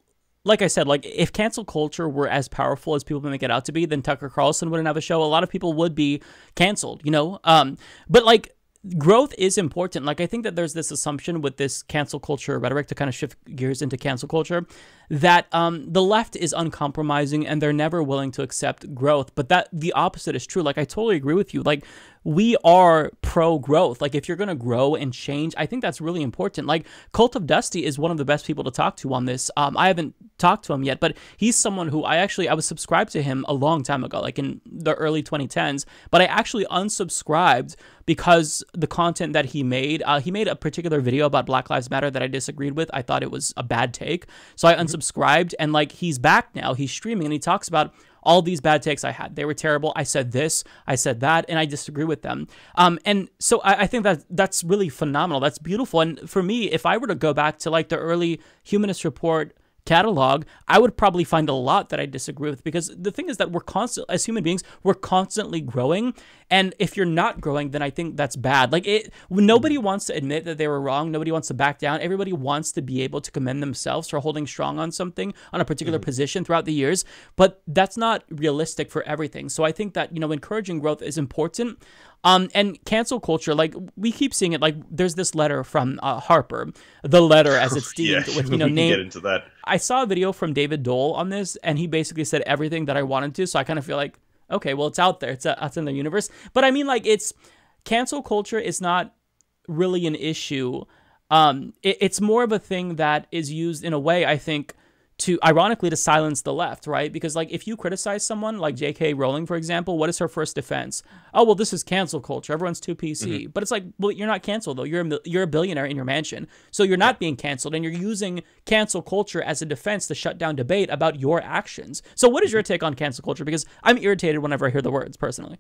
like I said, like if cancel culture were as powerful as people make it out to be, then Tucker Carlson wouldn't have a show. A lot of people would be canceled, you know. Um, but like growth is important. Like I think that there's this assumption with this cancel culture rhetoric to kind of shift gears into cancel culture that um, the left is uncompromising and they're never willing to accept growth. But that the opposite is true. Like I totally agree with you. Like we are pro growth. Like if you're gonna grow and change, I think that's really important. Like Cult of Dusty is one of the best people to talk to on this. Um, I haven't talked to him yet, but he's someone who I actually I was subscribed to him a long time ago, like in the early 2010s. But I actually unsubscribed because the content that he made, uh, he made a particular video about Black Lives Matter that I disagreed with. I thought it was a bad take. So I mm-hmm. unsubscribed and like he's back now. He's streaming and he talks about all these bad takes I had. They were terrible. I said this, I said that, and I disagree with them. Um, and so I, I, think that that's really phenomenal. That's beautiful. And for me, if I were to go back to like the early humanist report catalog, I would probably find a lot that I disagree with because the thing is that we're constant as human beings, we're constantly growing, and if you're not growing, then I think that's bad. Like it, nobody wants to admit that they were wrong. Nobody wants to back down. Everybody wants to be able to commend themselves for holding strong on something on a particular mm-hmm. position throughout the years, but that's not realistic for everything. So I think that you know encouraging growth is important. Um, and cancel culture, like we keep seeing it. Like there's this letter from uh, Harper, the letter as it's deemed, yeah, with you know name. Get into that. I saw a video from David Dole on this, and he basically said everything that I wanted to. So I kind of feel like, okay, well, it's out there. It's, a, uh, it's in the universe. But I mean, like, it's cancel culture is not really an issue. Um, it, it's more of a thing that is used in a way I think to ironically to silence the left, right? Because like if you criticize someone like J.K. Rowling, for example, what is her first defense? Oh well, this is cancel culture. Everyone's too PC. Mm-hmm. But it's like, well, you're not canceled though. You're a, you're a billionaire in your mansion, so you're not being canceled, and you're using cancel culture as a defense to shut down debate about your actions. So what is mm-hmm. your take on cancel culture? Because I'm irritated whenever I hear the words personally.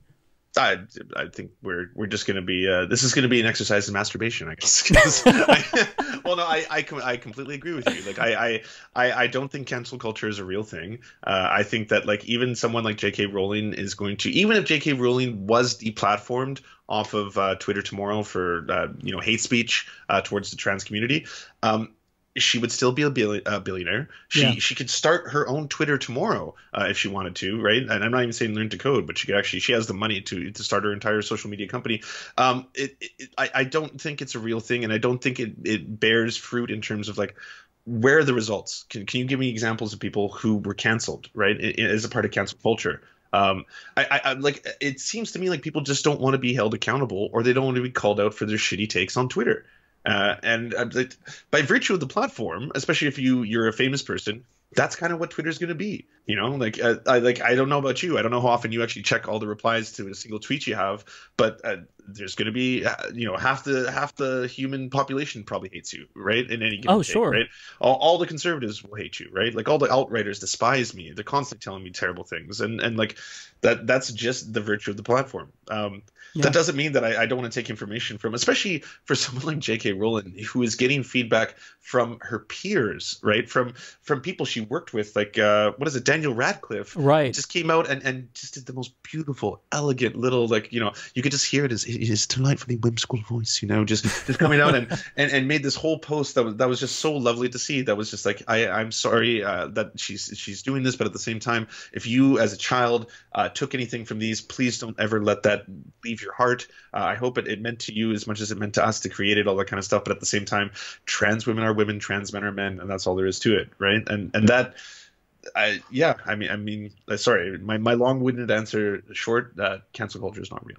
I, I think we're we're just going to be uh, this is going to be an exercise in masturbation, I guess. I, well, no, I, I, I completely agree with you. Like I I, I don't think cancel culture is a real thing. Uh, I think that like even someone like J.K. Rowling is going to even if J.K. Rowling was deplatformed off of uh, Twitter tomorrow for uh, you know hate speech uh, towards the trans community. Um, she would still be a billi- uh, billionaire. She yeah. she could start her own Twitter tomorrow uh, if she wanted to, right? And I'm not even saying learn to code, but she could actually she has the money to to start her entire social media company. Um, it, it, I I don't think it's a real thing, and I don't think it it bears fruit in terms of like where are the results. Can can you give me examples of people who were canceled, right? as a part of cancel culture. Um, I, I, I like it seems to me like people just don't want to be held accountable or they don't want to be called out for their shitty takes on Twitter. Uh, and uh, by virtue of the platform, especially if you you're a famous person, that's kind of what Twitter's going to be. You know, like uh, I like I don't know about you. I don't know how often you actually check all the replies to a single tweet you have, but uh, there's going to be uh, you know half the half the human population probably hates you, right? In any given oh, day, sure, right? All, all, the conservatives will hate you, right? Like all the alt-righters despise me. They're constantly telling me terrible things, and and like that that's just the virtue of the platform. Um, yeah. That doesn't mean that I, I, don't want to take information from, especially for someone like J.K. Rowling, who is getting feedback from her peers, right? From from people she worked with, like uh, what is it, Daniel Radcliffe? Right. Just came out and, and just did the most beautiful, elegant little like you know you could just hear it as his, delightfully whimsical voice, you know, just just coming out and, and and made this whole post that was that was just so lovely to see. That was just like I I'm sorry uh, that she's she's doing this, but at the same time, if you as a child uh, took anything from these, please don't ever let that leave your your heart. Uh, I hope it, it meant to you as much as it meant to us to create it, all that kind of stuff. But at the same time, trans women are women, trans men are men, and that's all there is to it, right? And and that. I, yeah, I mean, I mean, uh, sorry, my, my long-winded answer, short, uh, cancel culture is not real.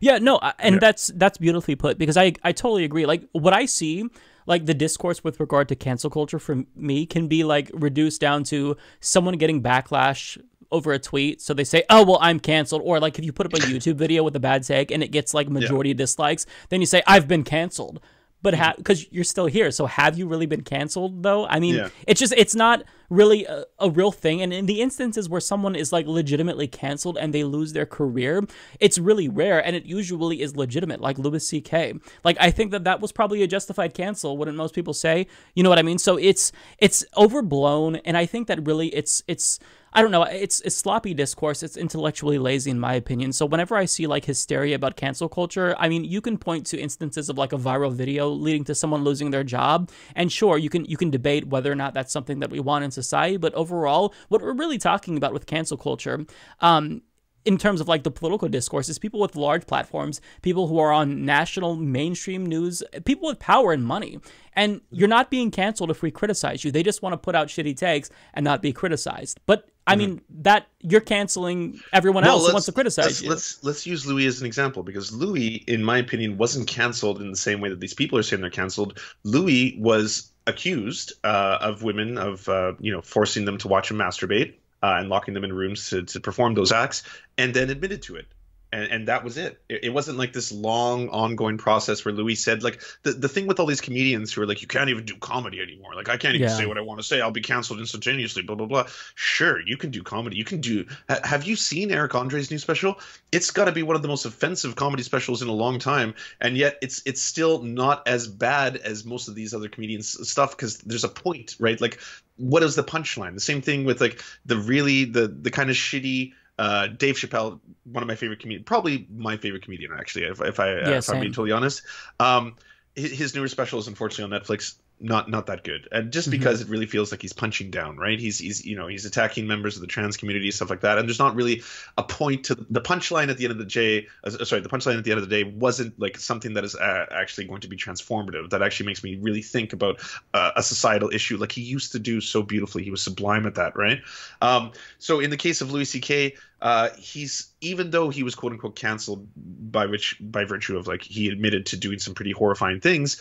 Yeah, no, uh, and yeah. that's that's beautifully put because I I totally agree. Like what I see, like the discourse with regard to cancel culture for me can be like reduced down to someone getting backlash over a tweet. So they say, oh, well, I'm canceled. Or like if you put up a YouTube video with a bad take and it gets like majority yeah. dislikes, then you say, I've been canceled. But because mm-hmm. ha- you're still here. So have you really been canceled though? I mean, yeah. it's just, it's not really a, a, real thing. And in the instances where someone is like legitimately canceled and they lose their career, it's really rare. And it usually is legitimate, like Louis C.K. Like, I think that that was probably a justified cancel, wouldn't most people say? You know what I mean? So it's, it's overblown. And I think that really it's, it's, I don't know. It's it's sloppy discourse. It's intellectually lazy, in my opinion. So whenever I see like hysteria about cancel culture, I mean, you can point to instances of like a viral video leading to someone losing their job, and sure, you can you can debate whether or not that's something that we want in society. But overall, what we're really talking about with cancel culture um, in terms of like the political discourse is people with large platforms, people who are on national mainstream news, people with power and money. And you're not being canceled if we criticize you. They just want to put out shitty tags and not be criticized. But I mm-hmm. mean that you're canceling everyone no, else who wants to criticize let's, you. Let's let's use Louis as an example because Louis, in my opinion, wasn't canceled in the same way that these people are saying they're canceled. Louis was accused uh, of women of uh, you know forcing them to watch him masturbate uh, and locking them in rooms to, to perform those acts, and then admitted to it. And, and, that was it. it. it. wasn't like this long ongoing process where Louis said like the, the thing with all these comedians who are like you can't even do comedy anymore. Like I can't even yeah. say what I want to say. I'll be canceled instantaneously. Blah blah blah. Sure, you can do comedy. You can do. Ha- have you seen Eric Andre's new special? It's got to be one of the most offensive comedy specials in a long time, and yet it's it's still not as bad as most of these other comedians' stuff because there's a point, right? Like what is the punchline? The same thing with like the really the the kind of shitty uh, Dave Chappelle, one of my favorite comedians, probably my favorite comedian actually, if, if I uh, yeah, if I'm being totally honest. Um, his, his newer special is unfortunately on Netflix not not that good and just mm-hmm. because mm-hmm. it really feels like he's punching down right he's he's you know he's attacking members of the trans community stuff like that and there's not really a point to the punchline at the end of the day uh, sorry the punchline at the end of the day wasn't like something that is uh, actually going to be transformative that actually makes me really think about uh, a societal issue like he used to do so beautifully he was sublime at that right um, so in the case of louis ck uh, he's even though he was quote unquote canceled by which by virtue of like he admitted to doing some pretty horrifying things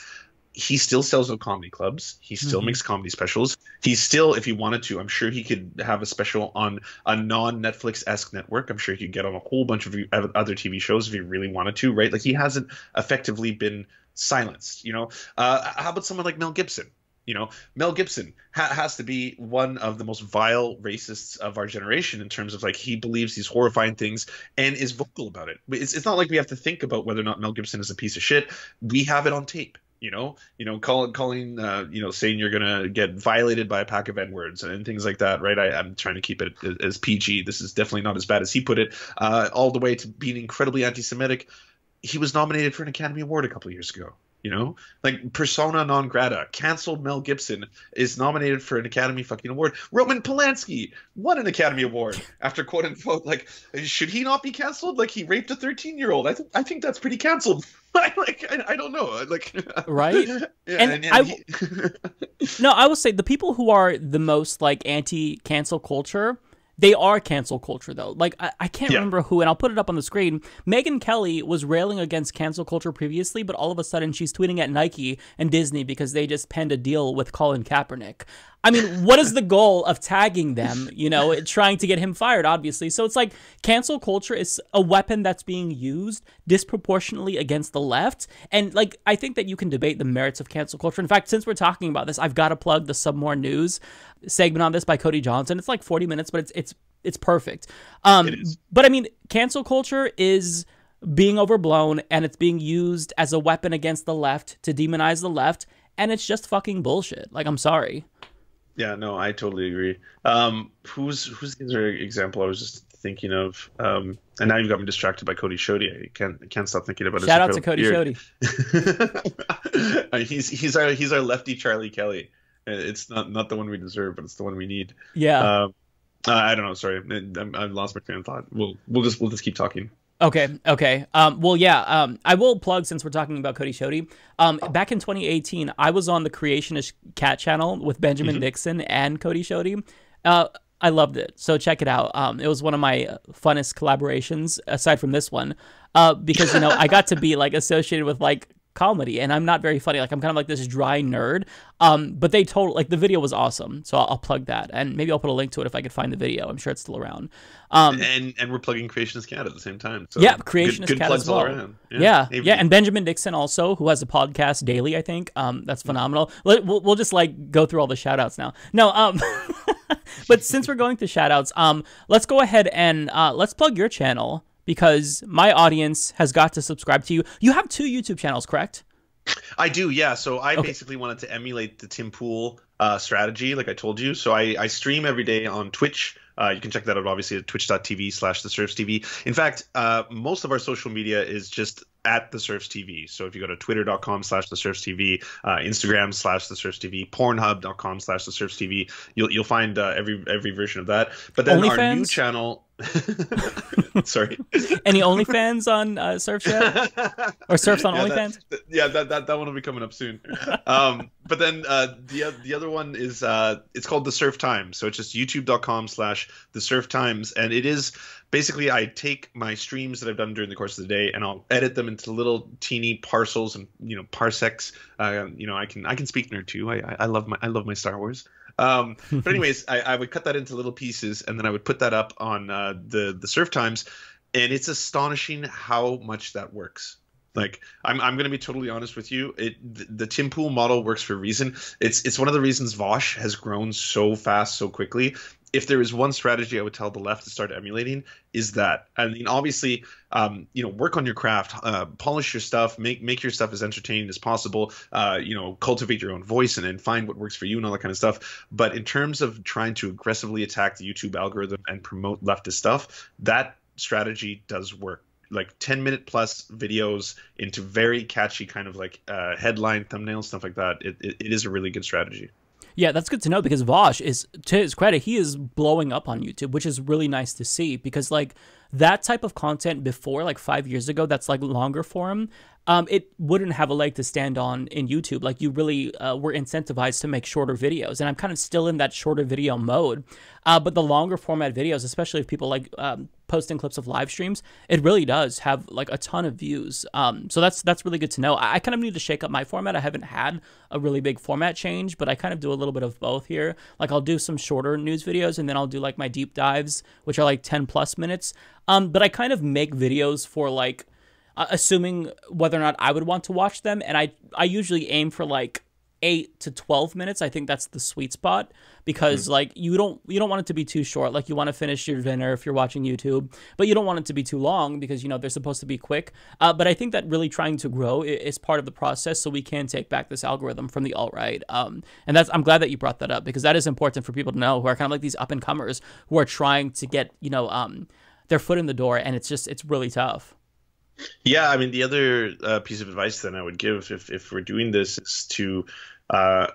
he still sells at comedy clubs. He still mm-hmm. makes comedy specials. He's still, if he wanted to, I'm sure he could have a special on a non Netflix esque network. I'm sure he could get on a whole bunch of other TV shows if he really wanted to, right? Like he hasn't effectively been silenced, you know? Uh, how about someone like Mel Gibson? You know, Mel Gibson ha- has to be one of the most vile racists of our generation in terms of like he believes these horrifying things and is vocal about it. It's, it's not like we have to think about whether or not Mel Gibson is a piece of shit. We have it on tape you know, you know, calling calling, uh, you know, saying you're gonna get violated by a pack of n words and things like that, right? I, am trying to keep it as PG. This is definitely not as bad as he put it, uh, all the way to being incredibly anti-Semitic. He was nominated for an Academy Award a couple years ago you know like persona non grata canceled mel gibson is nominated for an academy fucking award roman polanski won an academy award after quote unquote like should he not be canceled like he raped a 13 year old I, th- I think that's pretty canceled like I, I, don't know like right yeah, and, and, and I, he... no i will say the people who are the most like anti cancel culture they are cancel culture though. Like I, I can't yeah. remember who, and I'll put it up on the screen. Megan Kelly was railing against cancel culture previously, but all of a sudden she's tweeting at Nike and Disney because they just penned a deal with Colin Kaepernick. I mean, what is the goal of tagging them? You know, trying to get him fired, obviously. So it's like cancel culture is a weapon that's being used disproportionately against the left. And like, I think that you can debate the merits of cancel culture. In fact, since we're talking about this, I've got to plug the Some More News segment on this by Cody Johnson. It's like 40 minutes, but it's it's it's perfect. Um, but I mean, cancel culture is being overblown and it's being used as a weapon against the left to demonize the left. And it's just fucking bullshit. Like, I'm sorry. Yeah, no, I totally agree. Um, who's who's the other example I was just thinking of? Um, and now you've got me distracted by Cody Shoddy. I can't I can't stop thinking about. it. Shout out to Cody beard. Uh, he's he's our he's our lefty Charlie Kelly. Uh, it's not not the one we deserve, but it's the one we need. Yeah. Um, I don't know. Sorry, I, I lost my train of thought. We'll we'll just we'll just keep talking. Okay. Okay. Um, well, yeah. Um, I will plug since we're talking about Cody Shoddy. Um, back in 2018, I was on the Creationist Cat channel with Benjamin mm-hmm. Nixon and Cody Shoddy. Uh, I loved it. So check it out. Um, it was one of my funnest collaborations aside from this one, uh, because you know I got to be like associated with like comedy and i'm not very funny like i'm kind of like this dry nerd um, but they told like the video was awesome so I'll, I'll, plug that and maybe i'll put a link to it if i could find the video i'm sure it's still around um, and and we're plugging creationist cat at the same time so yeah creationist good, good cat as well. all around yeah yeah, yeah, and benjamin dixon also who has a podcast daily i think um, that's mm. phenomenal we'll, we'll just like go through all the shout outs now no um but since we're going to shout outs um let's go ahead and uh, let's plug your channel because my audience has got to subscribe to you. You have two YouTube channels, correct? I do, yeah. So I okay. basically wanted to emulate the Tim Pool uh, strategy, like I told you. So I, I stream every day on Twitch. Uh, you can check that out, obviously, at twitch.tv slash the Surfs TV. In fact, uh, most of our social media is just at the Surfs TV. So if you go to twitter.com slash the Surfs TV, uh, Instagram slash the Surfs TV, pornhub.com slash the Surfs TV, you'll, you'll find uh, every every version of that. But then our new channel Sorry. Any OnlyFans on uh, Surf's or Surf's on yeah, OnlyFans? That, yeah, that, that that one will be coming up soon. Um, but then uh, the the other one is uh, it's called the Surf Times. So it's just YouTube.com/slash the Surf Times, and it is basically I take my streams that I've done during the course of the day and I'll edit them into little teeny parcels and you know parsecs. Uh, you know I can I can speak nerd too. I I love my I love my Star Wars. Um, but anyways, I, I, would cut that into little pieces, and then I would put that up on uh, the the surf times, and it's astonishing how much that works. Like I'm, I'm going to be totally honest with you. It the, the Tim Pool model works for a reason. It's it's one of the reasons Vosh has grown so fast so quickly. If there is one strategy I would tell the left to start emulating is that. I mean, obviously, um, you know, work on your craft, uh, polish your stuff, make make your stuff as entertaining as possible. Uh, you know, cultivate your own voice and, and find what works for you and all that kind of stuff. But in terms of trying to aggressively attack the YouTube algorithm and promote leftist stuff, that strategy does work like 10 minute plus videos into very catchy kind of like uh, headline thumbnails stuff like that it, it, it is a really good strategy yeah, that's good to know because Vosh is to his credit, he is blowing up on YouTube, which is really nice to see because like that type of content before like 5 years ago that's like longer form um, it wouldn't have a leg to stand on in YouTube. Like you really uh, were incentivized to make shorter videos, and I'm kind of still in that shorter video mode. Uh, but the longer format videos, especially if people like um, posting clips of live streams, it really does have like a ton of views. Um, so that's that's really good to know. I, I, kind of need to shake up my format. I haven't had a really big format change, but I kind of do a little bit of both here. Like I'll do some shorter news videos, and then I'll do like my deep dives, which are like 10 plus minutes. Um, but I kind of make videos for like uh, assuming whether or not I would want to watch them. And I I usually aim for like eight to 12 minutes i think that's the sweet spot because mm-hmm. like you don't you don't want it to be too short like you want to finish your dinner if you're watching youtube but you don't want it to be too long because you know they're supposed to be quick uh, but i think that really trying to grow is part of the process so we can take back this algorithm from the alt right um, and that's i'm glad that you brought that up because that is important for people to know who are kind of like these up and comers who are trying to get you know um, their foot in the door and it's just it's really tough yeah, I mean, the other uh, piece of advice then I would give if, if we're doing this is to uh,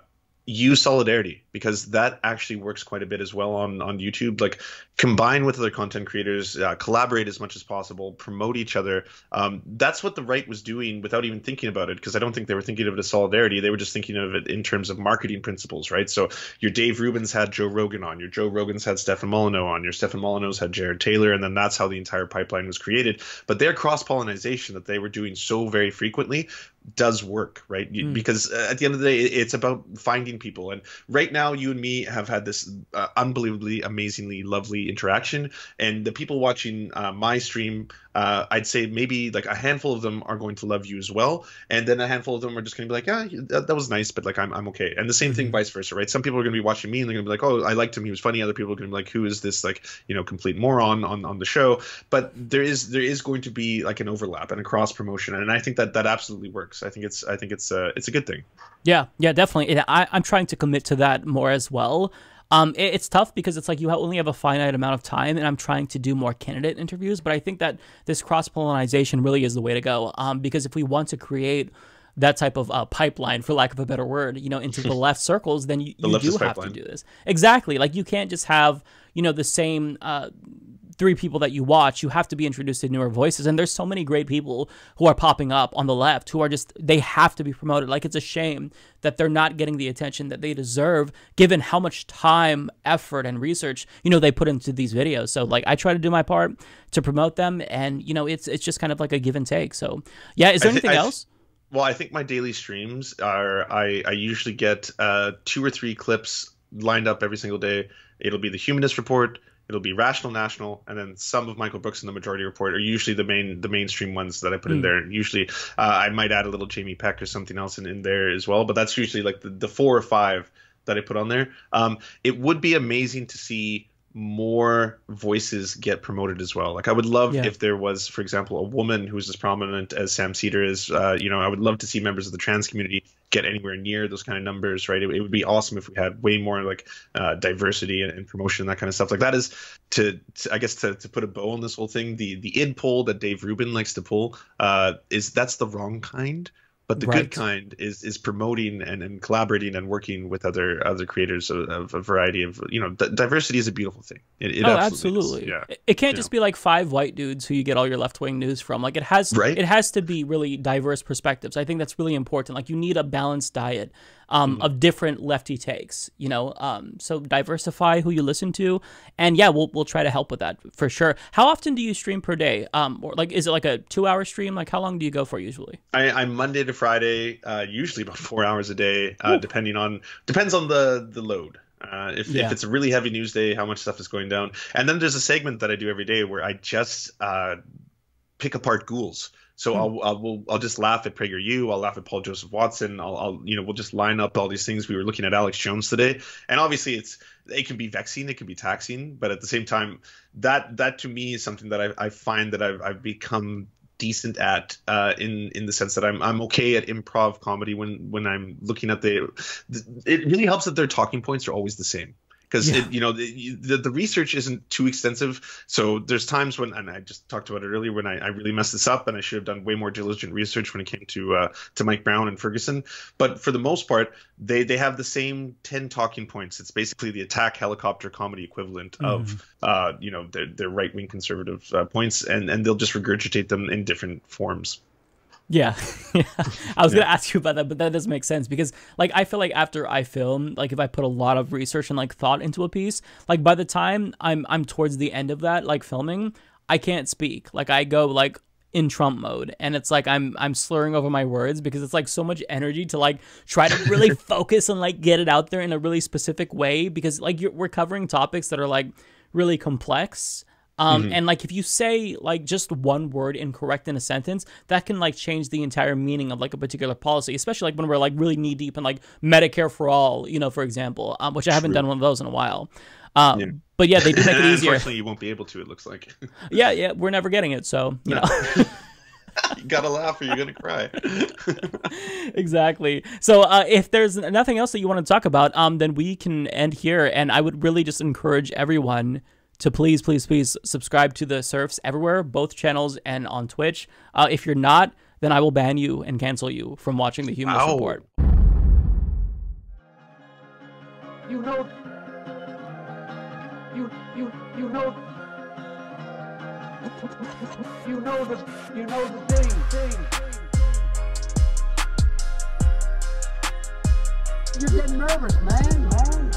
use solidarity because that actually works quite a bit as well on on YouTube. Like combine with other content creators, uh, collaborate as much as possible, promote each other. Um, that's what the right was doing without even thinking about it because I don't think they were thinking of it as solidarity. They were just thinking of it in terms of marketing principles, right? So your Dave Rubens had Joe Rogan on, your Joe Rogan's had Stefan Molyneux on, your Stefan Molyneux's had Jared Taylor, and then that's how the entire pipeline was created. But their cross pollination that they were doing so very frequently does work, right? Mm. Because uh, at the end of the day, it's about finding people. And right now, you and me have had this uh, unbelievably, amazingly lovely interaction. And the people watching uh, my stream uh, I'd say maybe like a handful of them are going to love you as well, and then a handful of them are just going to be like, yeah, that, that, was nice, but like I'm I'm okay. And the same thing mm-hmm. vice versa, right? Some people are going to be watching me and they're going to be like, oh, I liked him, he was funny. Other people are going to be like, who is this like you know complete moron on on the show? But there is there is going to be like an overlap and a cross promotion, and I think that that absolutely works. I think it's I think it's uh, it's a good thing. Yeah, yeah, definitely. I I'm trying to commit to that more as well. Um, it, it's tough because it's like you only have a finite amount of time, and I'm trying to do more candidate interviews. But I think that this cross pollination really is the way to go um, because if we want to create that type of uh, pipeline, for lack of a better word, you know, into the left circles, then you, you do have pipeline. to do this. Exactly. Like you can't just have, you know, the same uh, three people that you watch, you have to be introduced to newer voices. And there's so many great people who are popping up on the left who are just, they have to be promoted. Like, it's a shame that they're not getting the attention that they deserve, given how much time, effort, and research, you know, they put into these videos. So, like, I try to do my part to promote them. And, you know, it's, it's just kind of like a give and take. So, yeah, is there anything else? well i think my daily streams are i i usually get uh two or three clips lined up every single day it'll be the humanist report it'll be Rational National, and then some of Michael Brooks and the Majority Report are usually the main the mainstream ones that I put mm. in hmm. there. usually, uh, I might add a little Jamie Peck or something else in, in there as well, but that's usually like the, the four or five that I put on there. Um, it would be amazing to see more voices get promoted as well. Like I would love yeah. if there was, for example, a woman who's as prominent as Sam Cedar is. Uh, you know, I would love to see members of the trans community get anywhere near those kind of numbers, right? It, it would be awesome if we had way more like uh, diversity and, and, promotion and that kind of stuff. Like that is to, to I guess to, to, put a bow on this whole thing. The the id poll that Dave Rubin likes to pull uh, is that's the wrong kind but the right. good kind is is promoting and, and collaborating and working with other other creators of, of a variety of you know d- diversity is a beautiful thing. It, it oh, absolutely, absolutely. Yeah. It can't yeah. just be like five white dudes who you get all your left wing news from. Like it has right? it has to be really diverse perspectives. I think that's really important. Like you need a balanced diet um, mm-hmm. of different lefty takes. You know, um, so diversify who you listen to, and yeah, we'll we'll try to help with that for sure. How often do you stream per day? Um, or like, is it like a two hour stream? Like, how long do you go for usually? I, am Monday to Friday, uh, usually about four hours a day, uh, depending on depends on the the load. Uh, if, yeah. if, it's a really heavy news day, how much stuff is going down? And then there's a segment that I do every day where I just uh, pick apart ghouls. So hmm. I'll, I'll, we'll, I'll just laugh at PragerU. I'll laugh at Paul Joseph Watson. I'll, I'll, you know, we'll just line up all these things. We were looking at Alex Jones today, and obviously it's it can be vexing, it can be taxing, but at the same time, that that to me is something that I, I find that I've, I've become decent at uh, in in the sense that I'm I'm okay at improv comedy when when I'm looking at the, the, it really helps that their talking points are always the same because yeah. you know the, the, the research isn't too extensive. So there's times when, and I just talked about it earlier, when I, I really messed this up, and I should have done way more diligent research when it came to uh, to Mike Brown and Ferguson. But for the most part, they they have the same ten talking points. It's basically the attack helicopter comedy equivalent mm. of uh, you know their, their right wing conservative uh, points, and and they'll just regurgitate them in different forms. Yeah. yeah. I was yeah. going to ask you about that, but that does make sense because like I feel like after I film, like if I put a lot of research and like thought into a piece, like by the time I'm I'm towards the end of that like filming, I can't speak. Like I go like in Trump mode and it's like I'm I'm slurring over my words because it's like so much energy to like try to really focus and like get it out there in a really specific way because like we're covering topics that are like really complex um, mm-hmm. And like if you say like just one word incorrect in a sentence, that can like change the entire meaning of like a particular policy, especially like when we're like really knee deep in like Medicare for all, you know, for example, um, which I haven't done one of those in a while. Um, yeah. But yeah, they do make it easier. Unfortunately, you won't be able to. It looks like. yeah, yeah, we're never getting it. So you no. know. you gotta laugh or you're gonna cry. exactly. So uh, if there's nothing else that you want to talk about, um, then we can end here. And I would really just encourage everyone to please, please, please subscribe to the Surfs everywhere, both channels and on Twitch. Uh, if you're not, then I will ban you and cancel you from watching the Human Ow. Report. You know, you you you know, you know the you know the thing thing. You're getting nervous, man, man.